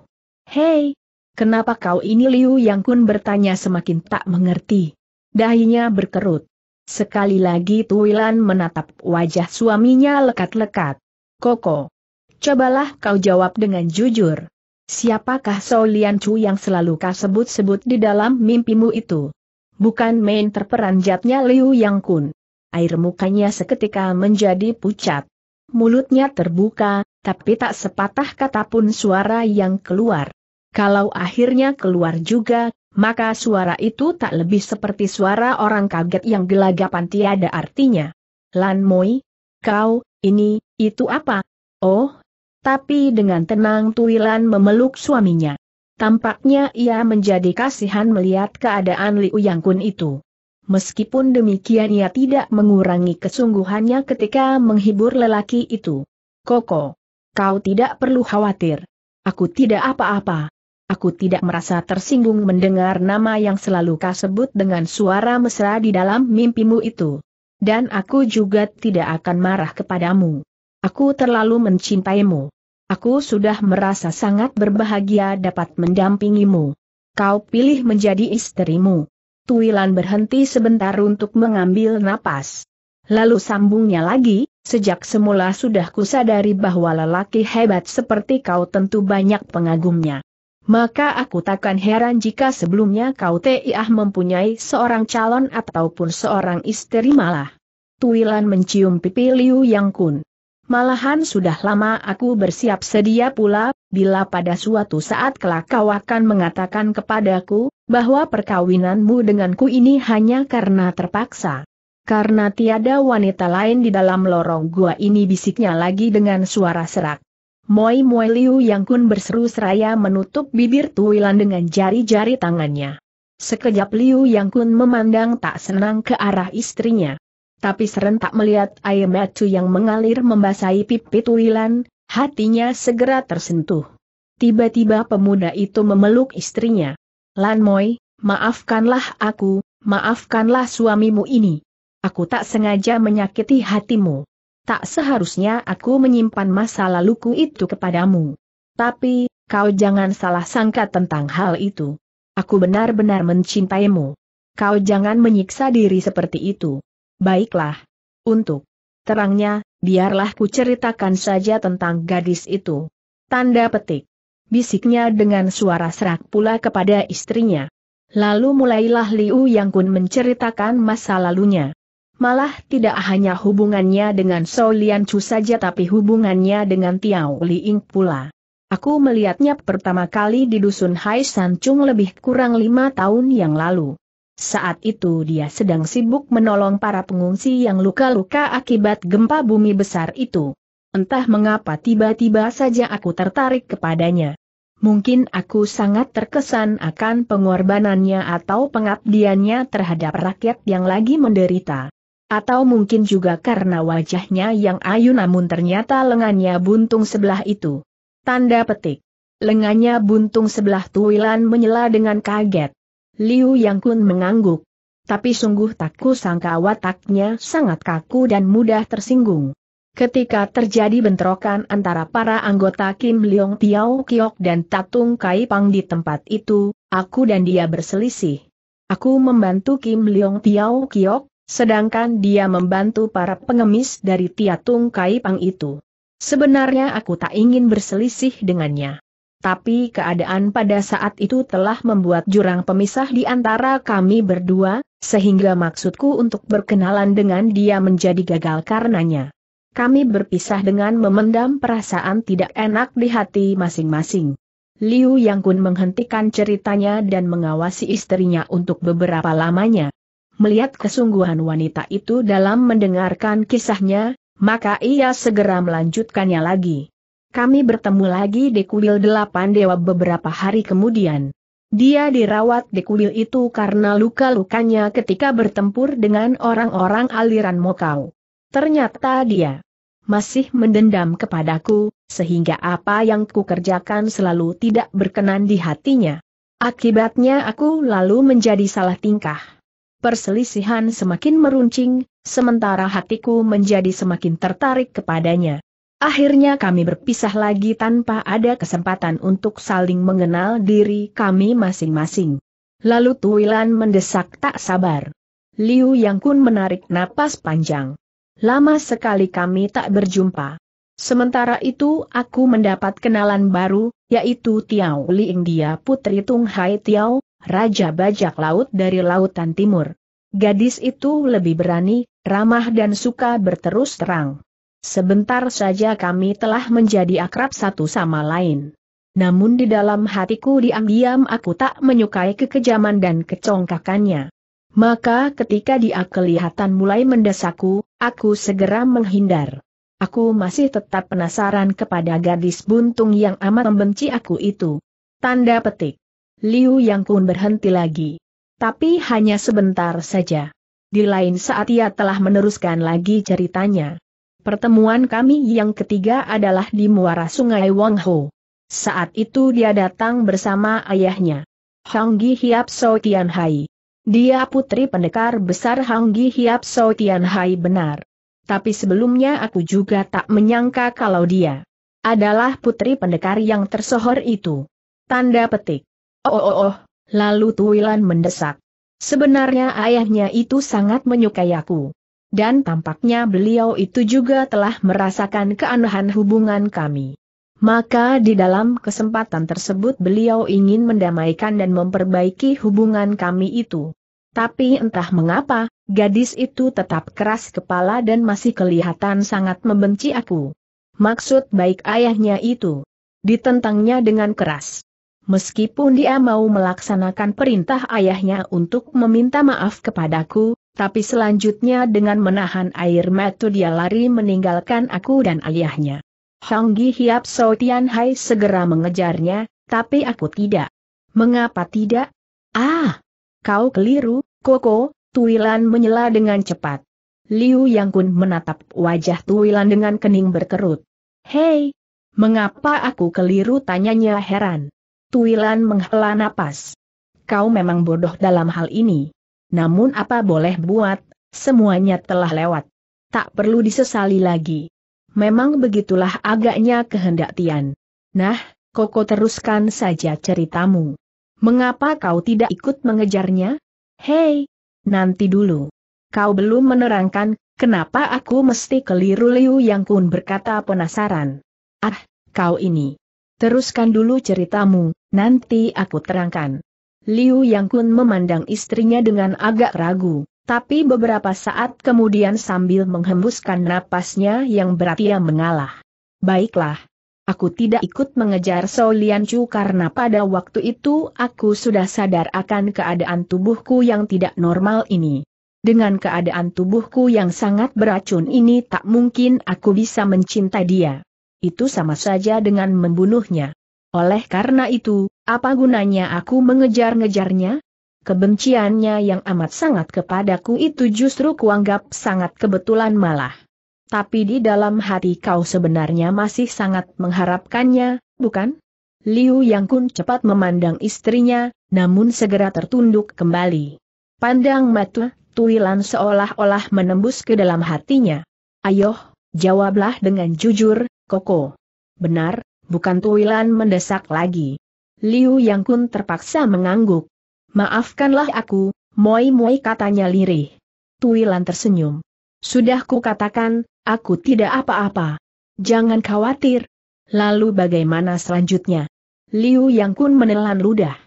Hei, kenapa kau ini Liu Yang Kun bertanya semakin tak mengerti. Dahinya berkerut. Sekali lagi Tuilan menatap wajah suaminya lekat-lekat. Koko. Cobalah kau jawab dengan jujur. Siapakah Sao Chu yang selalu kau sebut-sebut di dalam mimpimu itu? Bukan main terperanjatnya Liu Yang Kun. Air mukanya seketika menjadi pucat. Mulutnya terbuka, tapi tak sepatah kata pun suara yang keluar. Kalau akhirnya keluar juga, maka suara itu tak lebih seperti suara orang kaget yang gelagapan tiada artinya. Lan Moi, kau, ini, itu apa? Oh, tapi dengan tenang Tuilan memeluk suaminya. Tampaknya ia menjadi kasihan melihat keadaan Liu Yang Kun itu. Meskipun demikian ia tidak mengurangi kesungguhannya ketika menghibur lelaki itu. Koko, kau tidak perlu khawatir. Aku tidak apa-apa. Aku tidak merasa tersinggung mendengar nama yang selalu kau sebut dengan suara mesra di dalam mimpimu itu dan aku juga tidak akan marah kepadamu. Aku terlalu mencintaimu. Aku sudah merasa sangat berbahagia dapat mendampingimu. Kau pilih menjadi istrimu. Tuilan berhenti sebentar untuk mengambil napas. Lalu sambungnya lagi, sejak semula sudah kusadari bahwa lelaki hebat seperti kau tentu banyak pengagumnya. Maka aku takkan heran jika sebelumnya kau TIah mempunyai seorang calon ataupun seorang istri malah. Tuilan mencium pipi Liu Yang Kun. Malahan sudah lama aku bersiap sedia pula, bila pada suatu saat kelak kau akan mengatakan kepadaku, bahwa perkawinanmu denganku ini hanya karena terpaksa. Karena tiada wanita lain di dalam lorong gua ini bisiknya lagi dengan suara serak. Moi Moi Liu Yang Kun berseru seraya menutup bibir Tuilan dengan jari-jari tangannya. Sekejap Liu Yang Kun memandang tak senang ke arah istrinya tapi serentak melihat air mata yang mengalir membasahi pipi Tuilan, hatinya segera tersentuh. Tiba-tiba pemuda itu memeluk istrinya. Lan Moy, maafkanlah aku, maafkanlah suamimu ini. Aku tak sengaja menyakiti hatimu. Tak seharusnya aku menyimpan masa laluku itu kepadamu. Tapi, kau jangan salah sangka tentang hal itu. Aku benar-benar mencintaimu. Kau jangan menyiksa diri seperti itu. Baiklah. Untuk terangnya, biarlah ku ceritakan saja tentang gadis itu. Tanda petik. Bisiknya dengan suara serak pula kepada istrinya. Lalu mulailah Liu Yang Kun menceritakan masa lalunya. Malah tidak hanya hubungannya dengan Sou Lian Chu saja tapi hubungannya dengan Tiao Li Ying pula. Aku melihatnya pertama kali di dusun Hai San Chung lebih kurang lima tahun yang lalu. Saat itu dia sedang sibuk menolong para pengungsi yang luka-luka akibat gempa bumi besar itu. Entah mengapa tiba-tiba saja aku tertarik kepadanya. Mungkin aku sangat terkesan akan pengorbanannya atau pengabdiannya terhadap rakyat yang lagi menderita. Atau mungkin juga karena wajahnya yang ayu namun ternyata lengannya buntung sebelah itu. Tanda petik. Lengannya buntung sebelah Tuwilan menyela dengan kaget. Liu Yang Kun mengangguk. Tapi sungguh tak sangka wataknya sangat kaku dan mudah tersinggung. Ketika terjadi bentrokan antara para anggota Kim Leong Tiao Kiok dan Tatung Kai Pang di tempat itu, aku dan dia berselisih. Aku membantu Kim Leong Tiao Kiok, sedangkan dia membantu para pengemis dari Tiatung Kai Pang itu. Sebenarnya aku tak ingin berselisih dengannya tapi keadaan pada saat itu telah membuat jurang pemisah di antara kami berdua, sehingga maksudku untuk berkenalan dengan dia menjadi gagal karenanya. Kami berpisah dengan memendam perasaan tidak enak di hati masing-masing. Liu Yang Kun menghentikan ceritanya dan mengawasi istrinya untuk beberapa lamanya. Melihat kesungguhan wanita itu dalam mendengarkan kisahnya, maka ia segera melanjutkannya lagi. Kami bertemu lagi di kuil delapan dewa beberapa hari kemudian. Dia dirawat di kuil itu karena luka-lukanya ketika bertempur dengan orang-orang aliran Mokau. Ternyata dia masih mendendam kepadaku, sehingga apa yang kukerjakan selalu tidak berkenan di hatinya. Akibatnya aku lalu menjadi salah tingkah. Perselisihan semakin meruncing, sementara hatiku menjadi semakin tertarik kepadanya. Akhirnya kami berpisah lagi tanpa ada kesempatan untuk saling mengenal diri kami masing-masing. Lalu Tuilan mendesak tak sabar. Liu Yang Kun menarik napas panjang. Lama sekali kami tak berjumpa. Sementara itu aku mendapat kenalan baru, yaitu Tiao Li India Putri Tung Hai Tiao, Raja Bajak Laut dari Lautan Timur. Gadis itu lebih berani, ramah dan suka berterus terang. Sebentar saja kami telah menjadi akrab satu sama lain. Namun di dalam hatiku diam-diam aku tak menyukai kekejaman dan kecongkakannya. Maka ketika dia kelihatan mulai mendesakku, aku segera menghindar. Aku masih tetap penasaran kepada gadis buntung yang amat membenci aku itu. Tanda petik. Liu Yang Kun berhenti lagi. Tapi hanya sebentar saja. Di lain saat ia telah meneruskan lagi ceritanya. Pertemuan kami yang ketiga adalah di muara sungai Wangho. Saat itu dia datang bersama ayahnya. Hanggi Hiap So Tian Hai. Dia putri pendekar besar Hanggi Hiap So Tian Hai benar. Tapi sebelumnya aku juga tak menyangka kalau dia adalah putri pendekar yang tersohor itu. Tanda petik. Oh oh oh, lalu Tuilan mendesak. Sebenarnya ayahnya itu sangat menyukai aku dan tampaknya beliau itu juga telah merasakan keanehan hubungan kami. Maka di dalam kesempatan tersebut beliau ingin mendamaikan dan memperbaiki hubungan kami itu. Tapi entah mengapa, gadis itu tetap keras kepala dan masih kelihatan sangat membenci aku. Maksud baik ayahnya itu. Ditentangnya dengan keras. Meskipun dia mau melaksanakan perintah ayahnya untuk meminta maaf kepadaku, tapi selanjutnya dengan menahan air mata dia lari meninggalkan aku dan ayahnya. Hong Gi Hiap So Tian Hai segera mengejarnya, tapi aku tidak. Mengapa tidak? Ah! Kau keliru, Koko, Tuilan menyela dengan cepat. Liu Yang Kun menatap wajah Tuilan dengan kening berkerut. Hei! Mengapa aku keliru tanyanya heran. Tuilan menghela napas. Kau memang bodoh dalam hal ini. Namun apa boleh buat, semuanya telah lewat. Tak perlu disesali lagi. Memang begitulah agaknya kehendak Tian. Nah, Koko teruskan saja ceritamu. Mengapa kau tidak ikut mengejarnya? Hei, nanti dulu. Kau belum menerangkan, kenapa aku mesti keliru Liu Yang Kun berkata penasaran. Ah, kau ini. Teruskan dulu ceritamu, nanti aku terangkan. Liu Yang Kun memandang istrinya dengan agak ragu, tapi beberapa saat kemudian sambil menghembuskan napasnya yang berat ia mengalah. Baiklah. Aku tidak ikut mengejar So Lian Chu karena pada waktu itu aku sudah sadar akan keadaan tubuhku yang tidak normal ini. Dengan keadaan tubuhku yang sangat beracun ini tak mungkin aku bisa mencintai dia. Itu sama saja dengan membunuhnya. Oleh karena itu, apa gunanya aku mengejar-ngejarnya? Kebenciannya yang amat sangat kepadaku itu justru kuanggap sangat kebetulan malah. Tapi di dalam hati kau sebenarnya masih sangat mengharapkannya, bukan? Liu Yang Kun cepat memandang istrinya, namun segera tertunduk kembali. Pandang mata, tuilan seolah-olah menembus ke dalam hatinya. Ayoh, jawablah dengan jujur, Koko. Benar, bukan Tuilan mendesak lagi. Liu Yang Kun terpaksa mengangguk. Maafkanlah aku, Moi Moi katanya lirih. Tuilan tersenyum. Sudah ku katakan, aku tidak apa-apa. Jangan khawatir. Lalu bagaimana selanjutnya? Liu Yang Kun menelan ludah.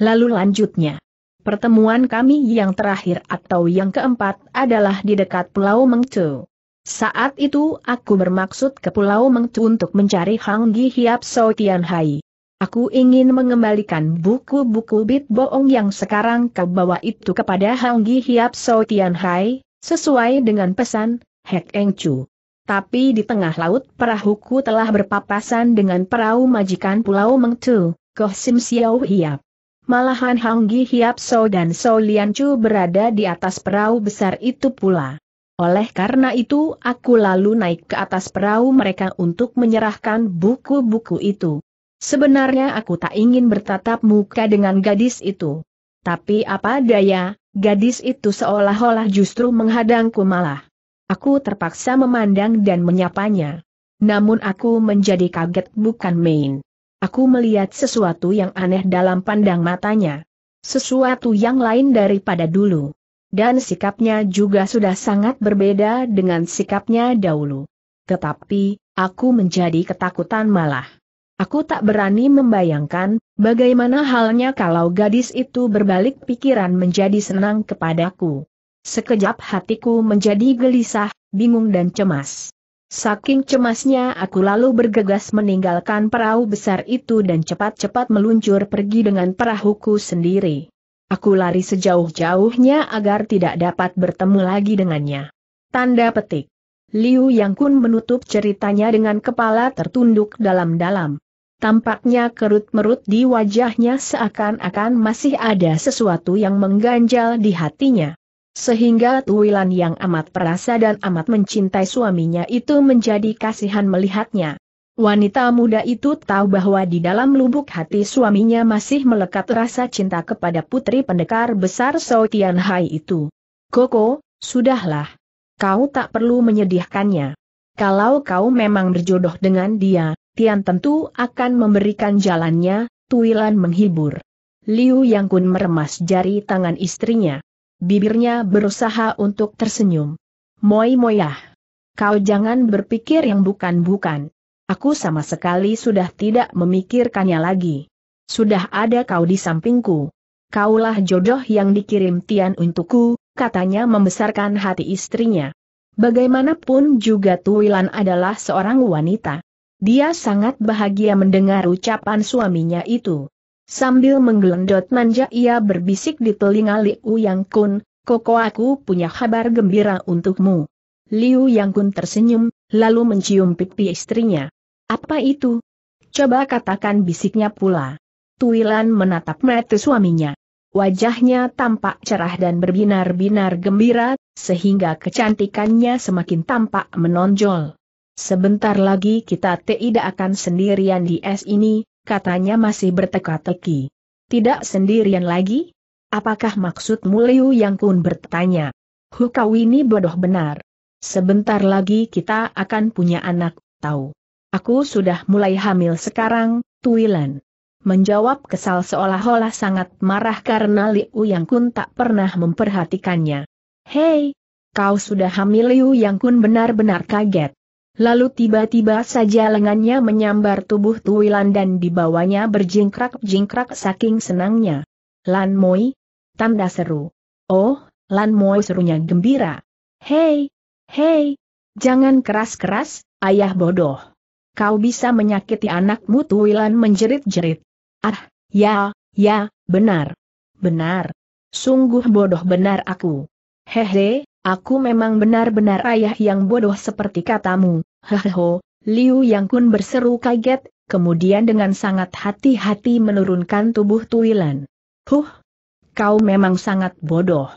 Lalu lanjutnya. Pertemuan kami yang terakhir atau yang keempat adalah di dekat Pulau Mengcu. Saat itu aku bermaksud ke Pulau Mengcu untuk mencari Hang Gi Hiap So Tian Hai. Aku ingin mengembalikan buku-buku bit bohong yang sekarang kau bawa itu kepada Hang Gi Hiap So Tian Hai, sesuai dengan pesan, Hek Eng Chu. Tapi di tengah laut perahuku telah berpapasan dengan perahu majikan Pulau Mengcu, Koh Sim Siau Hiap. Malahan Hang Gi Hiap So dan So Lian Chu berada di atas perahu besar itu pula. Oleh karena itu aku lalu naik ke atas perahu mereka untuk menyerahkan buku-buku itu. Sebenarnya aku tak ingin bertatap muka dengan gadis itu. Tapi apa daya, gadis itu seolah-olah justru menghadangku malah. Aku terpaksa memandang dan menyapanya. Namun aku menjadi kaget bukan main. Aku melihat sesuatu yang aneh dalam pandang matanya. Sesuatu yang lain daripada dulu dan sikapnya juga sudah sangat berbeda dengan sikapnya dahulu. Tetapi, aku menjadi ketakutan malah. Aku tak berani membayangkan, bagaimana halnya kalau gadis itu berbalik pikiran menjadi senang kepadaku. Sekejap hatiku menjadi gelisah, bingung dan cemas. Saking cemasnya aku lalu bergegas meninggalkan perahu besar itu dan cepat-cepat meluncur pergi dengan perahuku sendiri. Aku lari sejauh-jauhnya agar tidak dapat bertemu lagi dengannya. Tanda petik. Liu Yang Kun menutup ceritanya dengan kepala tertunduk dalam-dalam. Tampaknya kerut-merut di wajahnya seakan-akan masih ada sesuatu yang mengganjal di hatinya. Sehingga Tuilan yang amat perasa dan amat mencintai suaminya itu menjadi kasihan melihatnya. Wanita muda itu tahu bahwa di dalam lubuk hati suaminya masih melekat rasa cinta kepada putri pendekar besar Sao Tian Hai itu. Koko, sudahlah. Kau tak perlu menyedihkannya. Kalau kau memang berjodoh dengan dia, Tian tentu akan memberikan jalannya, Tuilan menghibur. Liu Yang Kun meremas jari tangan istrinya. Bibirnya berusaha untuk tersenyum. Moi-moyah. Kau jangan berpikir yang bukan-bukan. Aku sama sekali sudah tidak memikirkannya lagi. Sudah ada kau di sampingku. Kaulah jodoh yang dikirim Tian untukku, katanya membesarkan hati istrinya. Bagaimanapun juga Tuilan adalah seorang wanita. Dia sangat bahagia mendengar ucapan suaminya itu. Sambil menggelendot manja ia berbisik di telinga Liu Yang Kun, Koko aku punya kabar gembira untukmu. Liu Yang Kun tersenyum, lalu mencium pipi istrinya. Apa itu? Coba katakan bisiknya pula. Tuilan menatap mata suaminya. Wajahnya tampak cerah dan berbinar-binar gembira, sehingga kecantikannya semakin tampak menonjol. Sebentar lagi kita tidak akan sendirian di es ini, katanya masih berteka-teki. Tidak sendirian lagi? Apakah maksud Liu Yang Kun bertanya? Hukau ini bodoh benar. Sebentar lagi kita akan punya anak, tahu. Aku sudah mulai hamil sekarang, Tuilan. Menjawab kesal seolah-olah sangat marah karena Liu Yang Kun tak pernah memperhatikannya. Hei, kau sudah hamil Liu Yang Kun benar-benar kaget. Lalu tiba-tiba saja lengannya menyambar tubuh Tuilan dan dibawanya berjingkrak-jingkrak saking senangnya. Lan Moi? Tanda seru. Oh, Lan Moi serunya gembira. Hei, hei, jangan keras-keras, ayah bodoh kau bisa menyakiti anakmu Tuilan menjerit-jerit. Ah, ya, ya, benar. Benar. Sungguh bodoh benar aku. Hehe, aku memang benar-benar ayah yang bodoh seperti katamu. Hehehe, Liu Yang Kun berseru kaget, kemudian dengan sangat hati-hati menurunkan tubuh Tuilan. Huh, kau memang sangat bodoh.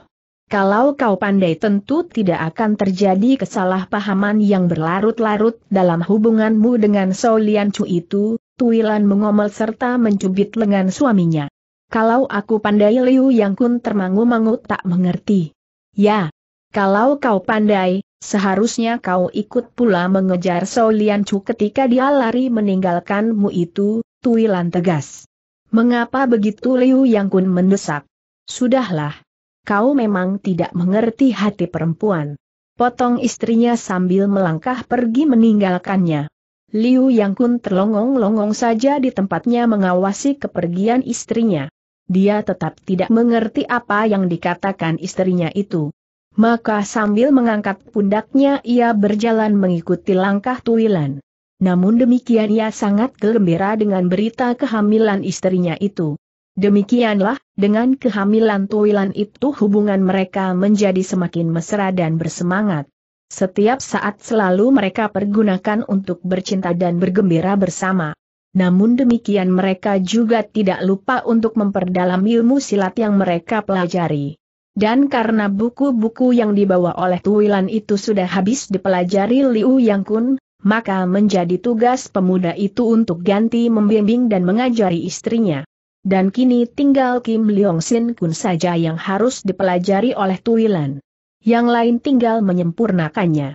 Kalau kau pandai tentu tidak akan terjadi kesalahpahaman yang berlarut-larut dalam hubunganmu dengan Shou Lian Chu itu, Tuilan mengomel serta mencubit lengan suaminya. Kalau aku pandai Liu Yang Kun termangu-mangu tak mengerti. Ya, kalau kau pandai, seharusnya kau ikut pula mengejar Shou Lian Chu ketika dia lari meninggalkanmu itu, Tuilan tegas. Mengapa begitu Liu Yang Kun mendesak? Sudahlah, kau memang tidak mengerti hati perempuan. Potong istrinya sambil melangkah pergi meninggalkannya. Liu Yang Kun terlongong-longong saja di tempatnya mengawasi kepergian istrinya. Dia tetap tidak mengerti apa yang dikatakan istrinya itu. Maka sambil mengangkat pundaknya ia berjalan mengikuti langkah Tuilan. Namun demikian ia sangat gembira dengan berita kehamilan istrinya itu. Demikianlah, dengan kehamilan Tuilan itu hubungan mereka menjadi semakin mesra dan bersemangat. Setiap saat selalu mereka pergunakan untuk bercinta dan bergembira bersama. Namun demikian mereka juga tidak lupa untuk memperdalam ilmu silat yang mereka pelajari. Dan karena buku-buku yang dibawa oleh Tuwilan itu sudah habis dipelajari Liu Yang Kun, maka menjadi tugas pemuda itu untuk ganti membimbing dan mengajari istrinya dan kini tinggal Kim Leong Sin Kun saja yang harus dipelajari oleh Tuilan. Yang lain tinggal menyempurnakannya.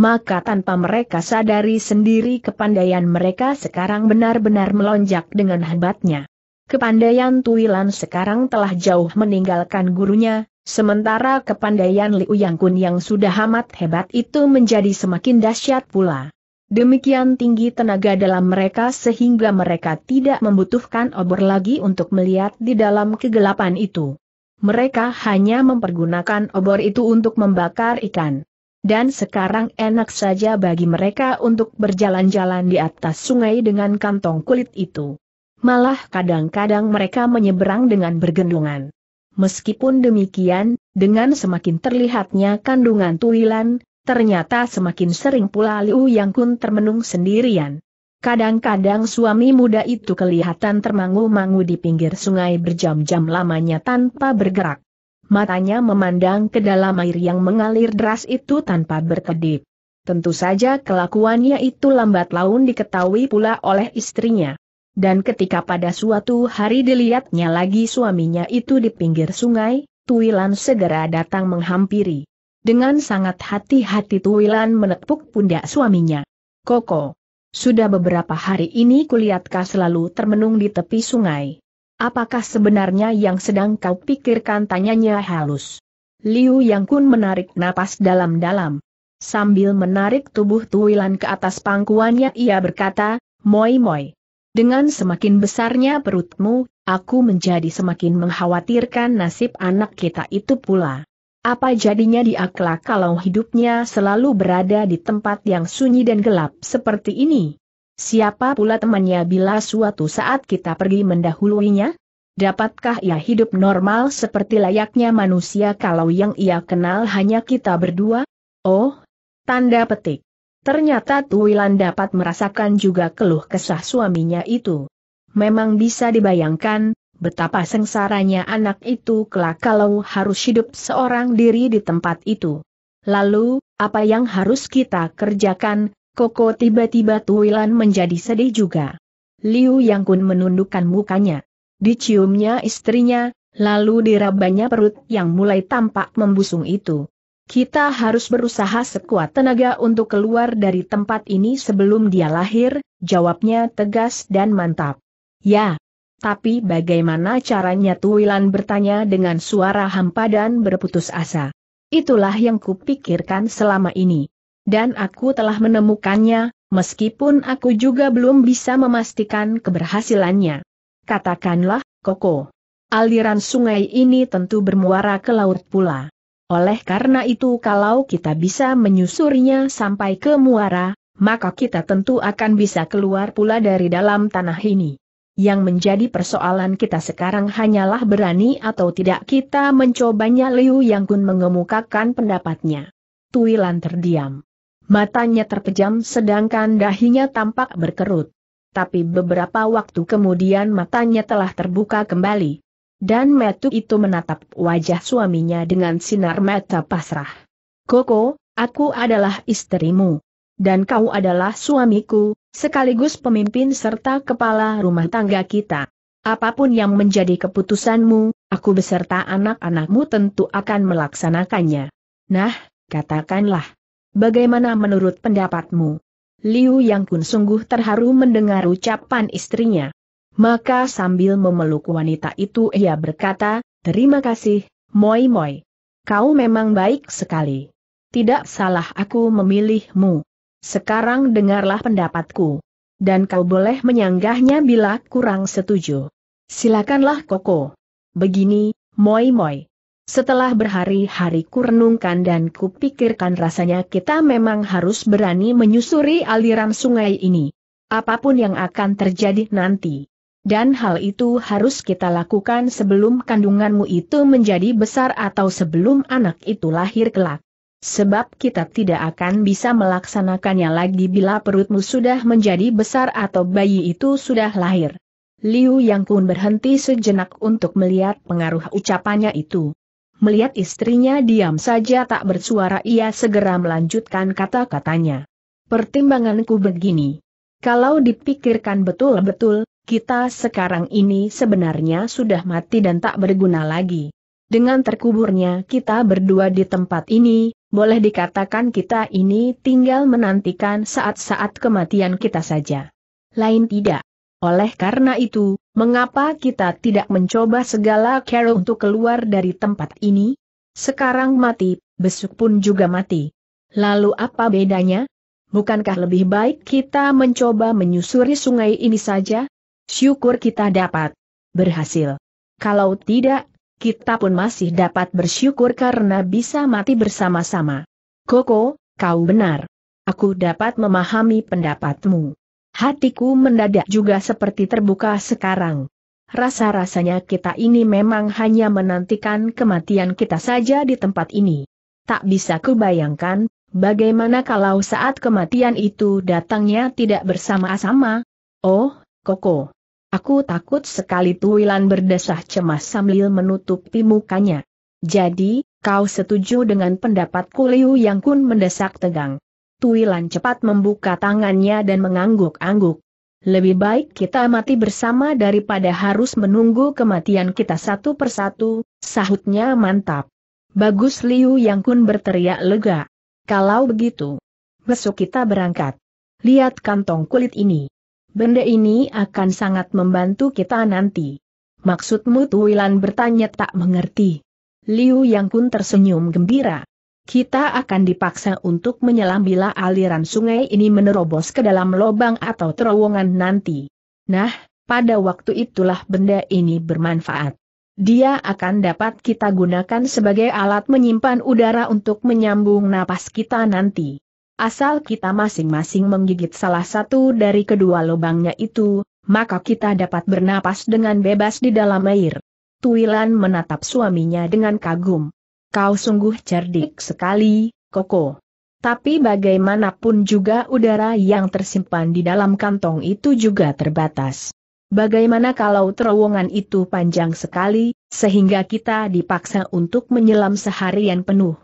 Maka tanpa mereka sadari sendiri kepandaian mereka sekarang benar-benar melonjak dengan hebatnya. Kepandaian Tuilan sekarang telah jauh meninggalkan gurunya, sementara kepandaian Liu Yang Kun yang sudah amat hebat itu menjadi semakin dahsyat pula. Demikian tinggi tenaga dalam mereka sehingga mereka tidak membutuhkan obor lagi untuk melihat di dalam kegelapan itu. Mereka hanya mempergunakan obor itu untuk membakar ikan. Dan sekarang enak saja bagi mereka untuk berjalan-jalan di atas sungai dengan kantong kulit itu. Malah kadang-kadang mereka menyeberang dengan bergendungan. Meskipun demikian, dengan semakin terlihatnya kandungan tuilan, Ternyata semakin sering pula Liu Yang Kun termenung sendirian. Kadang-kadang suami muda itu kelihatan termangu-mangu di pinggir sungai berjam-jam lamanya tanpa bergerak. Matanya memandang ke dalam air yang mengalir deras itu tanpa berkedip. Tentu saja kelakuannya itu lambat laun diketahui pula oleh istrinya. Dan ketika pada suatu hari dilihatnya lagi suaminya itu di pinggir sungai, Tuilan segera datang menghampiri. Dengan sangat hati-hati Tuwilan menepuk pundak suaminya. Koko. Sudah beberapa hari ini kulihat kau selalu termenung di tepi sungai. Apakah sebenarnya yang sedang kau pikirkan tanyanya halus. Liu Yang Kun menarik napas dalam-dalam. Sambil menarik tubuh Tuwilan ke atas pangkuannya ia berkata, Moi moi. Dengan semakin besarnya perutmu, aku menjadi semakin mengkhawatirkan nasib anak kita itu pula. Apa jadinya dia kelak kalau hidupnya selalu berada di tempat yang sunyi dan gelap seperti ini? Siapa pula temannya bila suatu saat kita pergi mendahuluinya? Dapatkah ia hidup normal seperti layaknya manusia kalau yang ia kenal hanya kita berdua? Oh, tanda petik. Ternyata Tuwilan dapat merasakan juga keluh kesah suaminya itu. Memang bisa dibayangkan, betapa sengsaranya anak itu kelak kalau harus hidup seorang diri di tempat itu. Lalu, apa yang harus kita kerjakan? Koko tiba-tiba Tuilan menjadi sedih juga. Liu Yang Kun menundukkan mukanya. Diciumnya istrinya, lalu dirabanya perut yang mulai tampak membusung itu. Kita harus berusaha sekuat tenaga untuk keluar dari tempat ini sebelum dia lahir, jawabnya tegas dan mantap. Ya, tapi bagaimana caranya Tuwilan bertanya dengan suara hampa dan berputus asa. Itulah yang kupikirkan selama ini. Dan aku telah menemukannya, meskipun aku juga belum bisa memastikan keberhasilannya. Katakanlah, Koko. Aliran sungai ini tentu bermuara ke laut pula. Oleh karena itu kalau kita bisa menyusurnya sampai ke muara, maka kita tentu akan bisa keluar pula dari dalam tanah ini. Yang menjadi persoalan kita sekarang hanyalah berani atau tidak kita mencobanya Liu Yang Kun mengemukakan pendapatnya. Tuilan terdiam. Matanya terpejam sedangkan dahinya tampak berkerut. Tapi beberapa waktu kemudian matanya telah terbuka kembali. Dan metu itu menatap wajah suaminya dengan sinar mata pasrah. Koko, aku adalah istrimu. Dan kau adalah suamiku, sekaligus pemimpin serta kepala rumah tangga kita. Apapun yang menjadi keputusanmu, aku beserta anak-anakmu tentu akan melaksanakannya. Nah, katakanlah. Bagaimana menurut pendapatmu? Liu Yang Kun sungguh terharu mendengar ucapan istrinya. Maka sambil memeluk wanita itu ia berkata, Terima kasih, Moi Moi. Kau memang baik sekali. Tidak salah aku memilihmu. Sekarang dengarlah pendapatku. Dan kau boleh menyanggahnya bila kurang setuju. Silakanlah Koko. Begini, moi moi. Setelah berhari-hari kurenungkan dan kupikirkan rasanya kita memang harus berani menyusuri aliran sungai ini. Apapun yang akan terjadi nanti. Dan hal itu harus kita lakukan sebelum kandunganmu itu menjadi besar atau sebelum anak itu lahir kelak. Sebab kita tidak akan bisa melaksanakannya lagi bila perutmu sudah menjadi besar atau bayi itu sudah lahir. Liu Yang Kun berhenti sejenak untuk melihat pengaruh ucapannya itu. Melihat istrinya diam saja tak bersuara ia segera melanjutkan kata-katanya. Pertimbanganku begini. Kalau dipikirkan betul-betul, kita sekarang ini sebenarnya sudah mati dan tak berguna lagi. Dengan terkuburnya kita berdua di tempat ini, boleh dikatakan kita ini tinggal menantikan saat-saat kematian kita saja. Lain tidak. Oleh karena itu, mengapa kita tidak mencoba segala cara untuk keluar dari tempat ini? Sekarang mati, besok pun juga mati. Lalu apa bedanya? Bukankah lebih baik kita mencoba menyusuri sungai ini saja? Syukur kita dapat berhasil. Kalau tidak, kita pun masih dapat bersyukur karena bisa mati bersama-sama. Koko, kau benar. Aku dapat memahami pendapatmu. Hatiku mendadak juga seperti terbuka sekarang. Rasa-rasanya kita ini memang hanya menantikan kematian kita saja di tempat ini. Tak bisa kubayangkan, bagaimana kalau saat kematian itu datangnya tidak bersama-sama? Oh, Koko. Aku takut sekali Tuilan berdesah cemas sambil menutupi mukanya. Jadi, kau setuju dengan pendapat Liu Yang Kun mendesak tegang. Tuilan cepat membuka tangannya dan mengangguk-angguk. Lebih baik kita mati bersama daripada harus menunggu kematian kita satu persatu, sahutnya mantap. Bagus Liu Yang Kun berteriak lega. Kalau begitu, besok kita berangkat. Lihat kantong kulit ini. Benda ini akan sangat membantu kita nanti. Maksudmu Tuilan bertanya tak mengerti. Liu Yang Kun tersenyum gembira. Kita akan dipaksa untuk menyelam bila aliran sungai ini menerobos ke dalam lobang atau terowongan nanti. Nah, pada waktu itulah benda ini bermanfaat. Dia akan dapat kita gunakan sebagai alat menyimpan udara untuk menyambung napas kita nanti. Asal kita masing-masing menggigit salah satu dari kedua lubangnya itu, maka kita dapat bernapas dengan bebas di dalam air. Tuilan menatap suaminya dengan kagum. Kau sungguh cerdik sekali, Koko. Tapi bagaimanapun juga udara yang tersimpan di dalam kantong itu juga terbatas. Bagaimana kalau terowongan itu panjang sekali, sehingga kita dipaksa untuk menyelam seharian penuh?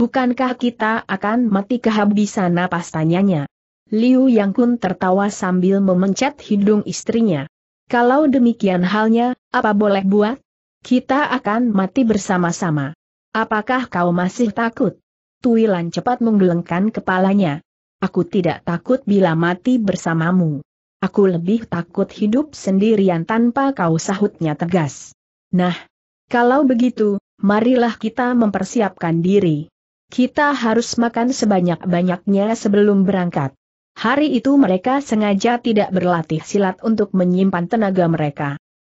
Bukankah kita akan mati kehabisan napas tanyanya? Liu Yang Kun tertawa sambil memencet hidung istrinya. Kalau demikian halnya, apa boleh buat? Kita akan mati bersama-sama. Apakah kau masih takut? Tuilan cepat menggelengkan kepalanya. Aku tidak takut bila mati bersamamu. Aku lebih takut hidup sendirian tanpa kau sahutnya tegas. Nah, kalau begitu, marilah kita mempersiapkan diri. Kita harus makan sebanyak-banyaknya sebelum berangkat. Hari itu mereka sengaja tidak berlatih silat untuk menyimpan tenaga mereka.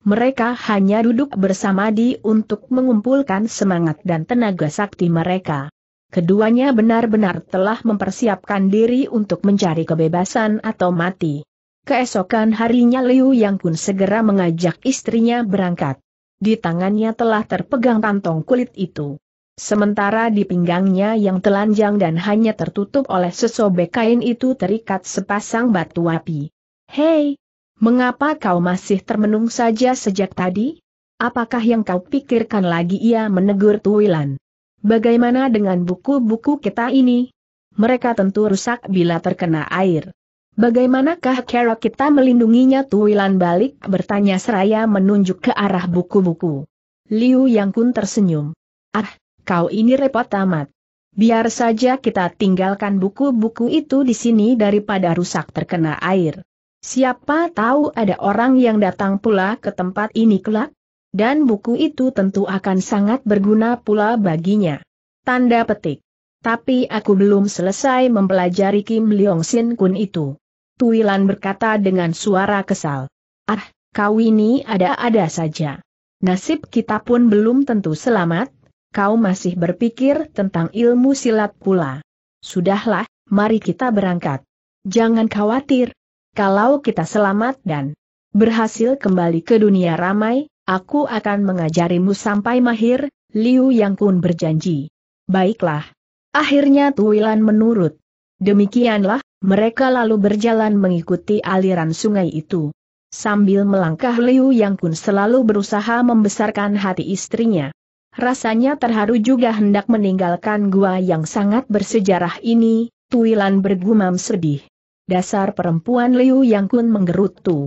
Mereka hanya duduk bersama di untuk mengumpulkan semangat dan tenaga sakti mereka. Keduanya benar-benar telah mempersiapkan diri untuk mencari kebebasan atau mati. Keesokan harinya Liu Yang Kun segera mengajak istrinya berangkat. Di tangannya telah terpegang kantong kulit itu. Sementara di pinggangnya yang telanjang dan hanya tertutup oleh sesobek kain itu terikat sepasang batu api. Hei! Mengapa kau masih termenung saja sejak tadi? Apakah yang kau pikirkan lagi ia menegur Tuilan? Bagaimana dengan buku-buku kita ini? Mereka tentu rusak bila terkena air. Bagaimanakah cara kita melindunginya Tuilan balik bertanya seraya menunjuk ke arah buku-buku. Liu Yang Kun tersenyum. Ah, kau ini repot amat. Biar saja kita tinggalkan buku-buku itu di sini daripada rusak terkena air. Siapa tahu ada orang yang datang pula ke tempat ini kelak? Dan buku itu tentu akan sangat berguna pula baginya. Tanda petik. Tapi aku belum selesai mempelajari Kim Leong Sin Kun itu. Tuilan berkata dengan suara kesal. Ah, kau ini ada-ada saja. Nasib kita pun belum tentu selamat, kau masih berpikir tentang ilmu silat pula. Sudahlah, mari kita berangkat. Jangan khawatir. Kalau kita selamat dan berhasil kembali ke dunia ramai, aku akan mengajarimu sampai mahir, Liu Yang Kun berjanji. Baiklah. Akhirnya Tuilan menurut. Demikianlah, mereka lalu berjalan mengikuti aliran sungai itu. Sambil melangkah Liu Yang Kun selalu berusaha membesarkan hati istrinya. Rasanya terharu juga hendak meninggalkan gua yang sangat bersejarah ini, Tuilan bergumam sedih. Dasar perempuan Liu Yang Kun menggerutu.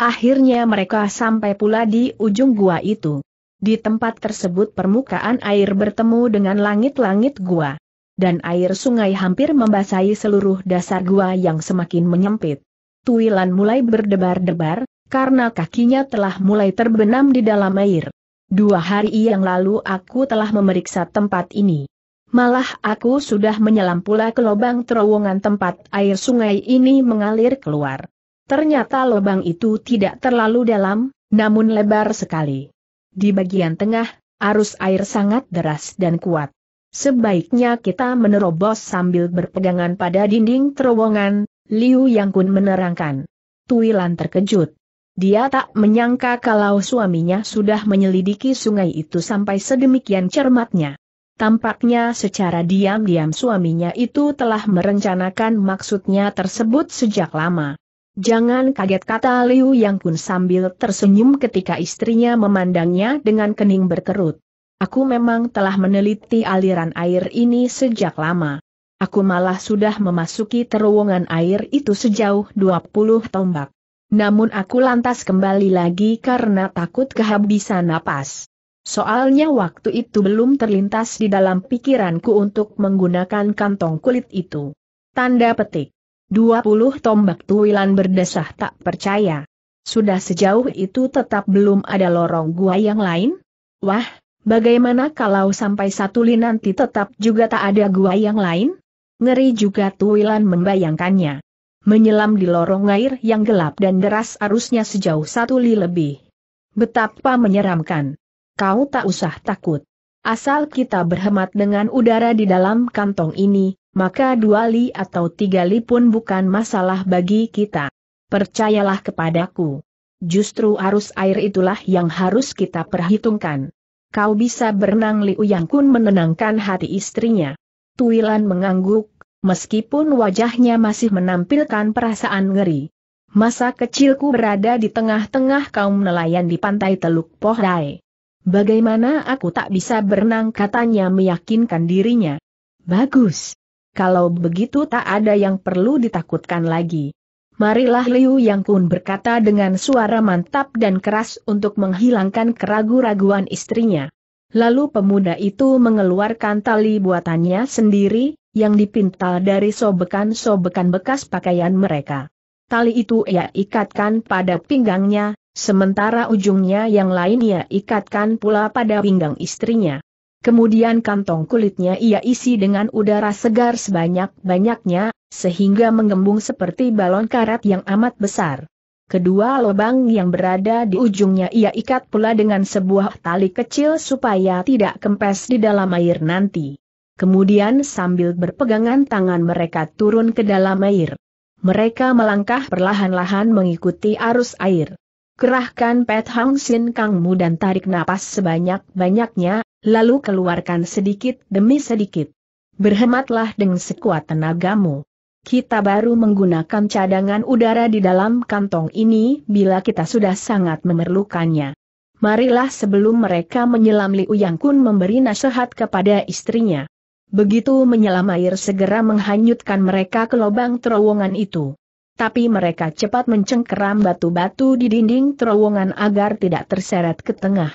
Akhirnya mereka sampai pula di ujung gua itu. Di tempat tersebut permukaan air bertemu dengan langit-langit gua. Dan air sungai hampir membasahi seluruh dasar gua yang semakin menyempit. Tuilan mulai berdebar-debar, karena kakinya telah mulai terbenam di dalam air. Dua hari yang lalu aku telah memeriksa tempat ini. Malah aku sudah menyelam pula ke lubang terowongan tempat air sungai ini mengalir keluar. Ternyata lubang itu tidak terlalu dalam, namun lebar sekali. Di bagian tengah, arus air sangat deras dan kuat. Sebaiknya kita menerobos sambil berpegangan pada dinding terowongan, Liu Yang Kun menerangkan. Tuilan terkejut. Dia tak menyangka kalau suaminya sudah menyelidiki sungai itu sampai sedemikian cermatnya. Tampaknya secara diam-diam suaminya itu telah merencanakan maksudnya tersebut sejak lama. Jangan kaget kata Liu Yang Kun sambil tersenyum ketika istrinya memandangnya dengan kening berkerut. Aku memang telah meneliti aliran air ini sejak lama. Aku malah sudah memasuki terowongan air itu sejauh 20 tombak. Namun aku lantas kembali lagi karena takut kehabisan napas. Soalnya waktu itu belum terlintas di dalam pikiranku untuk menggunakan kantong kulit itu. Tanda petik. 20 tombak tuwilan berdesah tak percaya. Sudah sejauh itu tetap belum ada lorong gua yang lain? Wah, bagaimana kalau sampai satu li nanti tetap juga tak ada gua yang lain? Ngeri juga tuwilan membayangkannya menyelam di lorong air yang gelap dan deras arusnya sejauh satu li lebih. Betapa menyeramkan. Kau tak usah takut. Asal kita berhemat dengan udara di dalam kantong ini, maka dua li atau tiga li pun bukan masalah bagi kita. Percayalah kepadaku. Justru arus air itulah yang harus kita perhitungkan. Kau bisa berenang Liu Yang Kun menenangkan hati istrinya. Tuilan mengangguk, meskipun wajahnya masih menampilkan perasaan ngeri. Masa kecilku berada di tengah-tengah kaum nelayan di pantai Teluk Pohrai. Bagaimana aku tak bisa berenang katanya meyakinkan dirinya. Bagus. Kalau begitu tak ada yang perlu ditakutkan lagi. Marilah Liu Yang Kun berkata dengan suara mantap dan keras untuk menghilangkan keragu-raguan istrinya. Lalu pemuda itu mengeluarkan tali buatannya sendiri, yang dipintal dari sobekan-sobekan bekas pakaian mereka. Tali itu ia ikatkan pada pinggangnya, sementara ujungnya yang lain ia ikatkan pula pada pinggang istrinya. Kemudian kantong kulitnya ia isi dengan udara segar sebanyak-banyaknya, sehingga mengembung seperti balon karat yang amat besar. Kedua lubang yang berada di ujungnya ia ikat pula dengan sebuah tali kecil supaya tidak kempes di dalam air nanti. Kemudian sambil berpegangan tangan mereka turun ke dalam air. Mereka melangkah perlahan-lahan mengikuti arus air. Kerahkan Pet Hang Sin Kangmu dan tarik napas sebanyak-banyaknya, lalu keluarkan sedikit demi sedikit. Berhematlah dengan sekuat tenagamu. Kita baru menggunakan cadangan udara di dalam kantong ini bila kita sudah sangat memerlukannya. Marilah sebelum mereka menyelam Liu Yang Kun memberi nasihat kepada istrinya. Begitu menyelam air segera menghanyutkan mereka ke lubang terowongan itu. Tapi mereka cepat mencengkeram batu-batu di dinding terowongan agar tidak terseret ke tengah.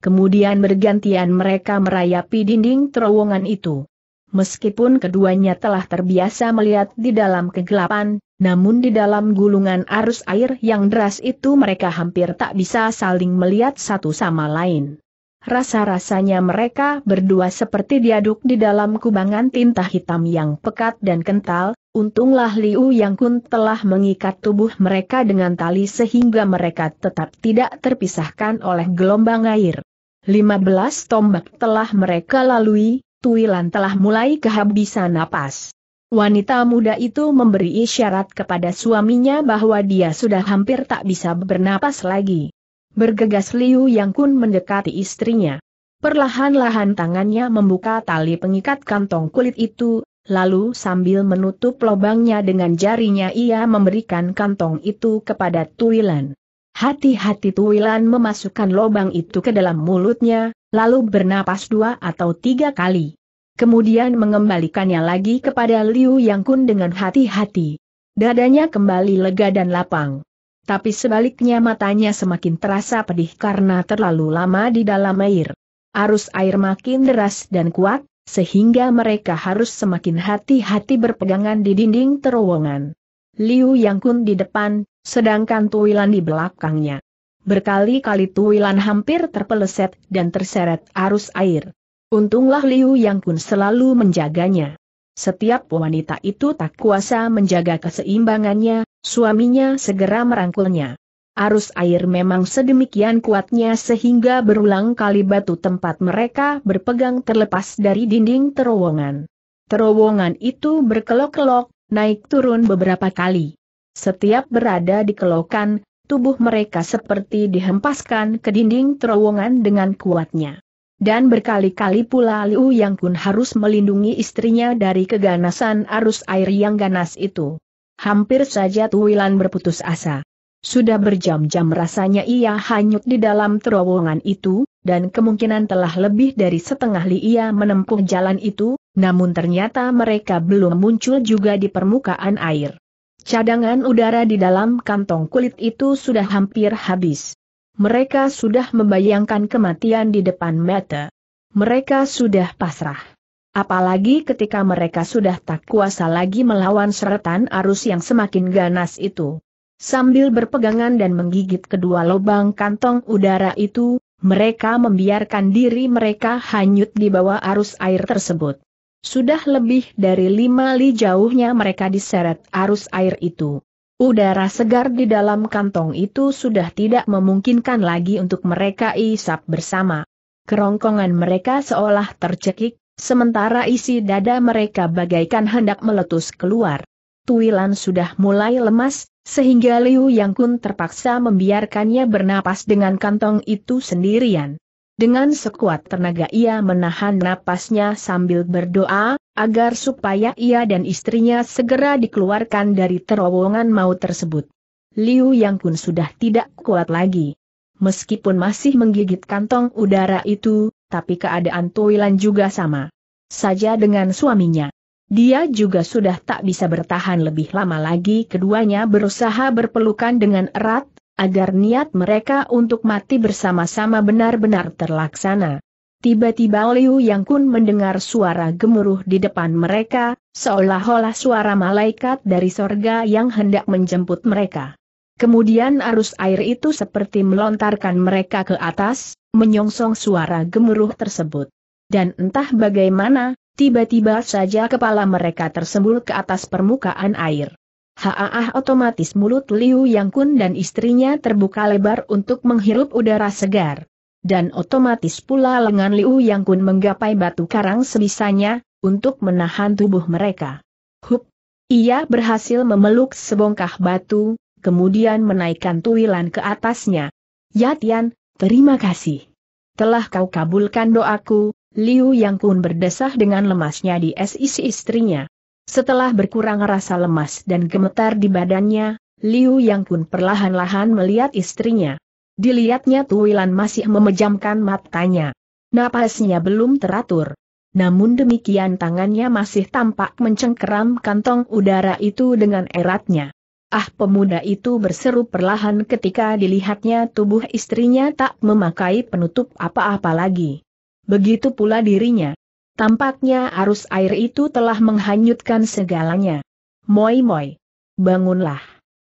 Kemudian bergantian mereka merayapi dinding terowongan itu. Meskipun keduanya telah terbiasa melihat di dalam kegelapan, namun di dalam gulungan arus air yang deras itu mereka hampir tak bisa saling melihat satu sama lain. Rasa-rasanya mereka berdua seperti diaduk di dalam kubangan tinta hitam yang pekat dan kental, untunglah Liu Yang Kun telah mengikat tubuh mereka dengan tali sehingga mereka tetap tidak terpisahkan oleh gelombang air. 15 tombak telah mereka lalui, Tuilan telah mulai kehabisan napas. Wanita muda itu memberi isyarat kepada suaminya bahwa dia sudah hampir tak bisa bernapas lagi. Bergegas Liu Yang Kun mendekati istrinya. Perlahan-lahan tangannya membuka tali pengikat kantong kulit itu, lalu sambil menutup lubangnya dengan jarinya ia memberikan kantong itu kepada Tuilan. Hati-hati Tuilan memasukkan lubang itu ke dalam mulutnya, lalu bernapas dua atau tiga kali. Kemudian mengembalikannya lagi kepada Liu Yang Kun dengan hati-hati. Dadanya kembali lega dan lapang. Tapi sebaliknya matanya semakin terasa pedih karena terlalu lama di dalam air. Arus air makin deras dan kuat, sehingga mereka harus semakin hati-hati berpegangan di dinding terowongan. Liu yang Yangkun di depan, sedangkan Tuilan di belakangnya. Berkali-kali Tuilan hampir terpeleset dan terseret arus air. Untunglah Liu yang Yangkun selalu menjaganya. Setiap wanita itu tak kuasa menjaga keseimbangannya, Suaminya segera merangkulnya. Arus air memang sedemikian kuatnya sehingga berulang kali batu tempat mereka berpegang terlepas dari dinding terowongan. Terowongan itu berkelok-kelok, naik turun beberapa kali. Setiap berada di kelokan, tubuh mereka seperti dihempaskan ke dinding terowongan dengan kuatnya. Dan berkali-kali pula Liu Yang Kun harus melindungi istrinya dari keganasan arus air yang ganas itu. Hampir saja Tuwilan berputus asa. Sudah berjam-jam rasanya ia hanyut di dalam terowongan itu, dan kemungkinan telah lebih dari setengah li ia menempuh jalan itu, namun ternyata mereka belum muncul juga di permukaan air. Cadangan udara di dalam kantong kulit itu sudah hampir habis. Mereka sudah membayangkan kematian di depan mata. Mereka sudah pasrah. Apalagi ketika mereka sudah tak kuasa lagi melawan seretan arus yang semakin ganas itu. Sambil berpegangan dan menggigit kedua lubang kantong udara itu, mereka membiarkan diri mereka hanyut di bawah arus air tersebut. Sudah lebih dari lima li jauhnya mereka diseret arus air itu. Udara segar di dalam kantong itu sudah tidak memungkinkan lagi untuk mereka isap bersama. Kerongkongan mereka seolah tercekik, Sementara isi dada mereka bagaikan hendak meletus keluar. Tuilan sudah mulai lemas, sehingga Liu Yang Kun terpaksa membiarkannya bernapas dengan kantong itu sendirian. Dengan sekuat tenaga ia menahan napasnya sambil berdoa, agar supaya ia dan istrinya segera dikeluarkan dari terowongan maut tersebut. Liu Yang Kun sudah tidak kuat lagi. Meskipun masih menggigit kantong udara itu, tapi keadaan Tuilan juga sama. Saja dengan suaminya. Dia juga sudah tak bisa bertahan lebih lama lagi keduanya berusaha berpelukan dengan erat, agar niat mereka untuk mati bersama-sama benar-benar terlaksana. Tiba-tiba Liu Yang Kun mendengar suara gemuruh di depan mereka, seolah-olah suara malaikat dari sorga yang hendak menjemput mereka. Kemudian arus air itu seperti melontarkan mereka ke atas, menyongsong suara gemuruh tersebut. Dan entah bagaimana, tiba-tiba saja kepala mereka tersembul ke atas permukaan air. Haah otomatis mulut Liu Yang Kun dan istrinya terbuka lebar untuk menghirup udara segar. Dan otomatis pula lengan Liu Yang Kun menggapai batu karang sebisanya, untuk menahan tubuh mereka. Hup! Ia berhasil memeluk sebongkah batu, kemudian menaikkan tuilan ke atasnya. Yatian, terima kasih. Telah kau kabulkan doaku, Liu Yang Kun berdesah dengan lemasnya di sisi istrinya. Setelah berkurang rasa lemas dan gemetar di badannya, Liu Yang Kun perlahan-lahan melihat istrinya. Dilihatnya Tuilan masih memejamkan matanya. Napasnya belum teratur. Namun demikian tangannya masih tampak mencengkeram kantong udara itu dengan eratnya. Ah pemuda itu berseru perlahan ketika dilihatnya tubuh istrinya tak memakai penutup apa-apa lagi. Begitu pula dirinya. Tampaknya arus air itu telah menghanyutkan segalanya. Moi-moi. Bangunlah.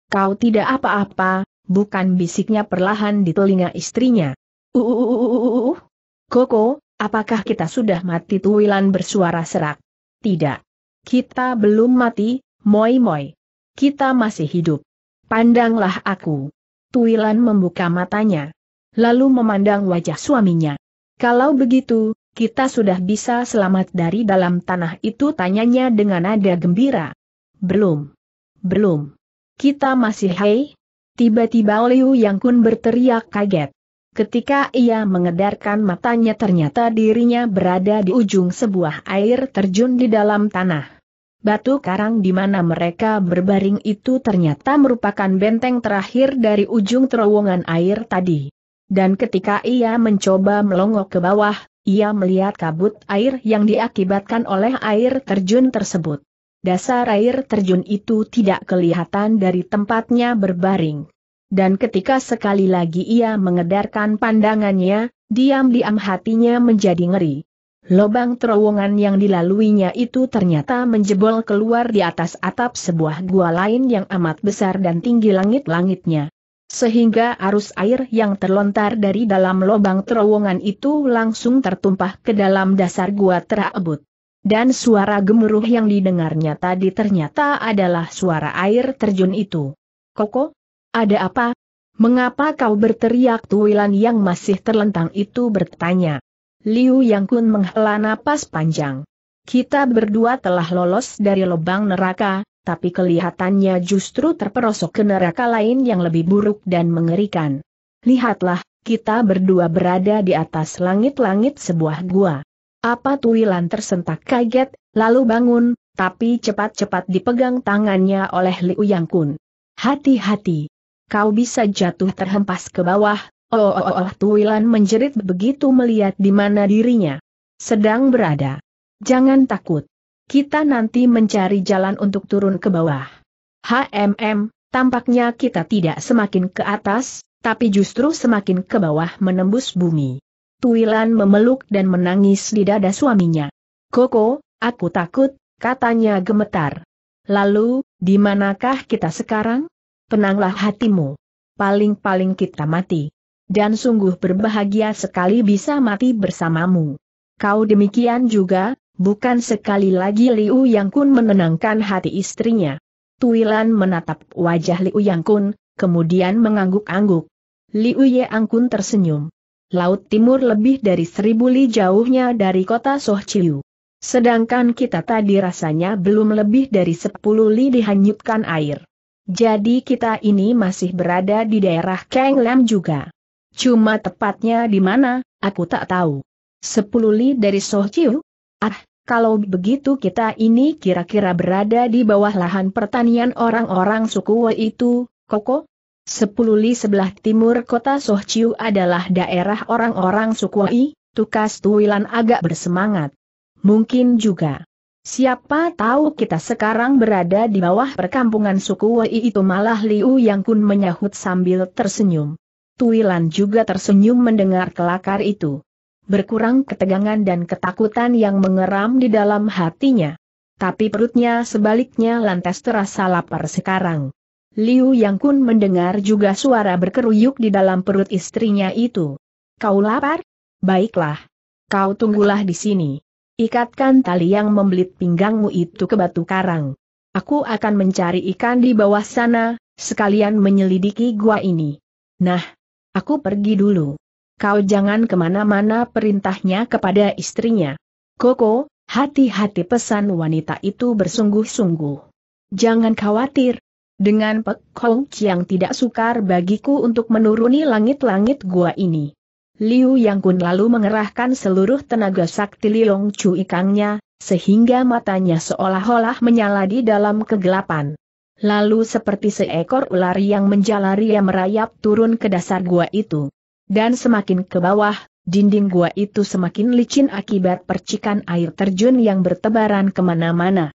Kau tidak apa-apa, bukan bisiknya perlahan di telinga istrinya. Uuuuh. Koko, apakah kita sudah mati tuwilan bersuara serak? Tidak. Kita belum mati, moi-moi kita masih hidup. Pandanglah aku. Tuilan membuka matanya. Lalu memandang wajah suaminya. Kalau begitu, kita sudah bisa selamat dari dalam tanah itu tanyanya dengan nada gembira. Belum. Belum. Kita masih hei? Tiba-tiba Liu Yang Kun berteriak kaget. Ketika ia mengedarkan matanya ternyata dirinya berada di ujung sebuah air terjun di dalam tanah. Batu karang di mana mereka berbaring itu ternyata merupakan benteng terakhir dari ujung terowongan air tadi. Dan ketika ia mencoba melongok ke bawah, ia melihat kabut air yang diakibatkan oleh air terjun tersebut. Dasar air terjun itu tidak kelihatan dari tempatnya berbaring. Dan ketika sekali lagi ia mengedarkan pandangannya, diam-diam hatinya menjadi ngeri. Lobang terowongan yang dilaluinya itu ternyata menjebol keluar di atas atap sebuah gua lain yang amat besar dan tinggi langit-langitnya. Sehingga arus air yang terlontar dari dalam lobang terowongan itu langsung tertumpah ke dalam dasar gua terabut. Dan suara gemuruh yang didengarnya tadi ternyata adalah suara air terjun itu. Koko? Ada apa? Mengapa kau berteriak Tuwilan yang masih terlentang itu bertanya. Liu Yang Kun menghela napas panjang. Kita berdua telah lolos dari lubang neraka, tapi kelihatannya justru terperosok ke neraka lain yang lebih buruk dan mengerikan. Lihatlah, kita berdua berada di atas langit-langit sebuah gua. Apa Tuilan tersentak kaget, lalu bangun, tapi cepat-cepat dipegang tangannya oleh Liu Yang Kun. Hati-hati. Kau bisa jatuh terhempas ke bawah, Oh, oh, oh, oh Tuilan menjerit begitu melihat di mana dirinya sedang berada. Jangan takut. Kita nanti mencari jalan untuk turun ke bawah. HMM, tampaknya kita tidak semakin ke atas, tapi justru semakin ke bawah menembus bumi. Tuilan memeluk dan menangis di dada suaminya. Koko, aku takut, katanya gemetar. Lalu, di manakah kita sekarang? Tenanglah hatimu. Paling-paling kita mati dan sungguh berbahagia sekali bisa mati bersamamu. Kau demikian juga, bukan sekali lagi Liu Yang Kun menenangkan hati istrinya. Tuilan menatap wajah Liu Yang Kun, kemudian mengangguk-angguk. Liu Yang Kun tersenyum. Laut Timur lebih dari seribu li jauhnya dari kota Sohciu. Sedangkan kita tadi rasanya belum lebih dari sepuluh li dihanyutkan air. Jadi kita ini masih berada di daerah Keng Lam juga. Cuma tepatnya di mana, aku tak tahu. Sepuluh li dari Sohciu? Ah, kalau begitu kita ini kira-kira berada di bawah lahan pertanian orang-orang suku Wei itu, Koko? Sepuluh li sebelah timur kota Sohciu adalah daerah orang-orang suku Wei, tukas Tuilan agak bersemangat. Mungkin juga. Siapa tahu kita sekarang berada di bawah perkampungan suku Wei itu malah Liu Yang Kun menyahut sambil tersenyum. Tuilan juga tersenyum mendengar kelakar itu. Berkurang ketegangan dan ketakutan yang mengeram di dalam hatinya. Tapi perutnya sebaliknya lantas terasa lapar sekarang. Liu Yang Kun mendengar juga suara berkeruyuk di dalam perut istrinya itu. Kau lapar? Baiklah. Kau tunggulah di sini. Ikatkan tali yang membelit pinggangmu itu ke batu karang. Aku akan mencari ikan di bawah sana, sekalian menyelidiki gua ini. Nah, Aku pergi dulu. Kau jangan kemana-mana perintahnya kepada istrinya. Koko, hati-hati pesan wanita itu bersungguh-sungguh. Jangan khawatir. Dengan Pek yang tidak sukar bagiku untuk menuruni langit-langit gua ini. Liu Yang Kun lalu mengerahkan seluruh tenaga sakti Liong Chu Ikangnya, sehingga matanya seolah-olah menyala di dalam kegelapan. Lalu seperti seekor ular yang menjalar, ia merayap turun ke dasar gua itu. Dan semakin ke bawah, dinding gua itu semakin licin akibat percikan air terjun yang bertebaran kemana-mana.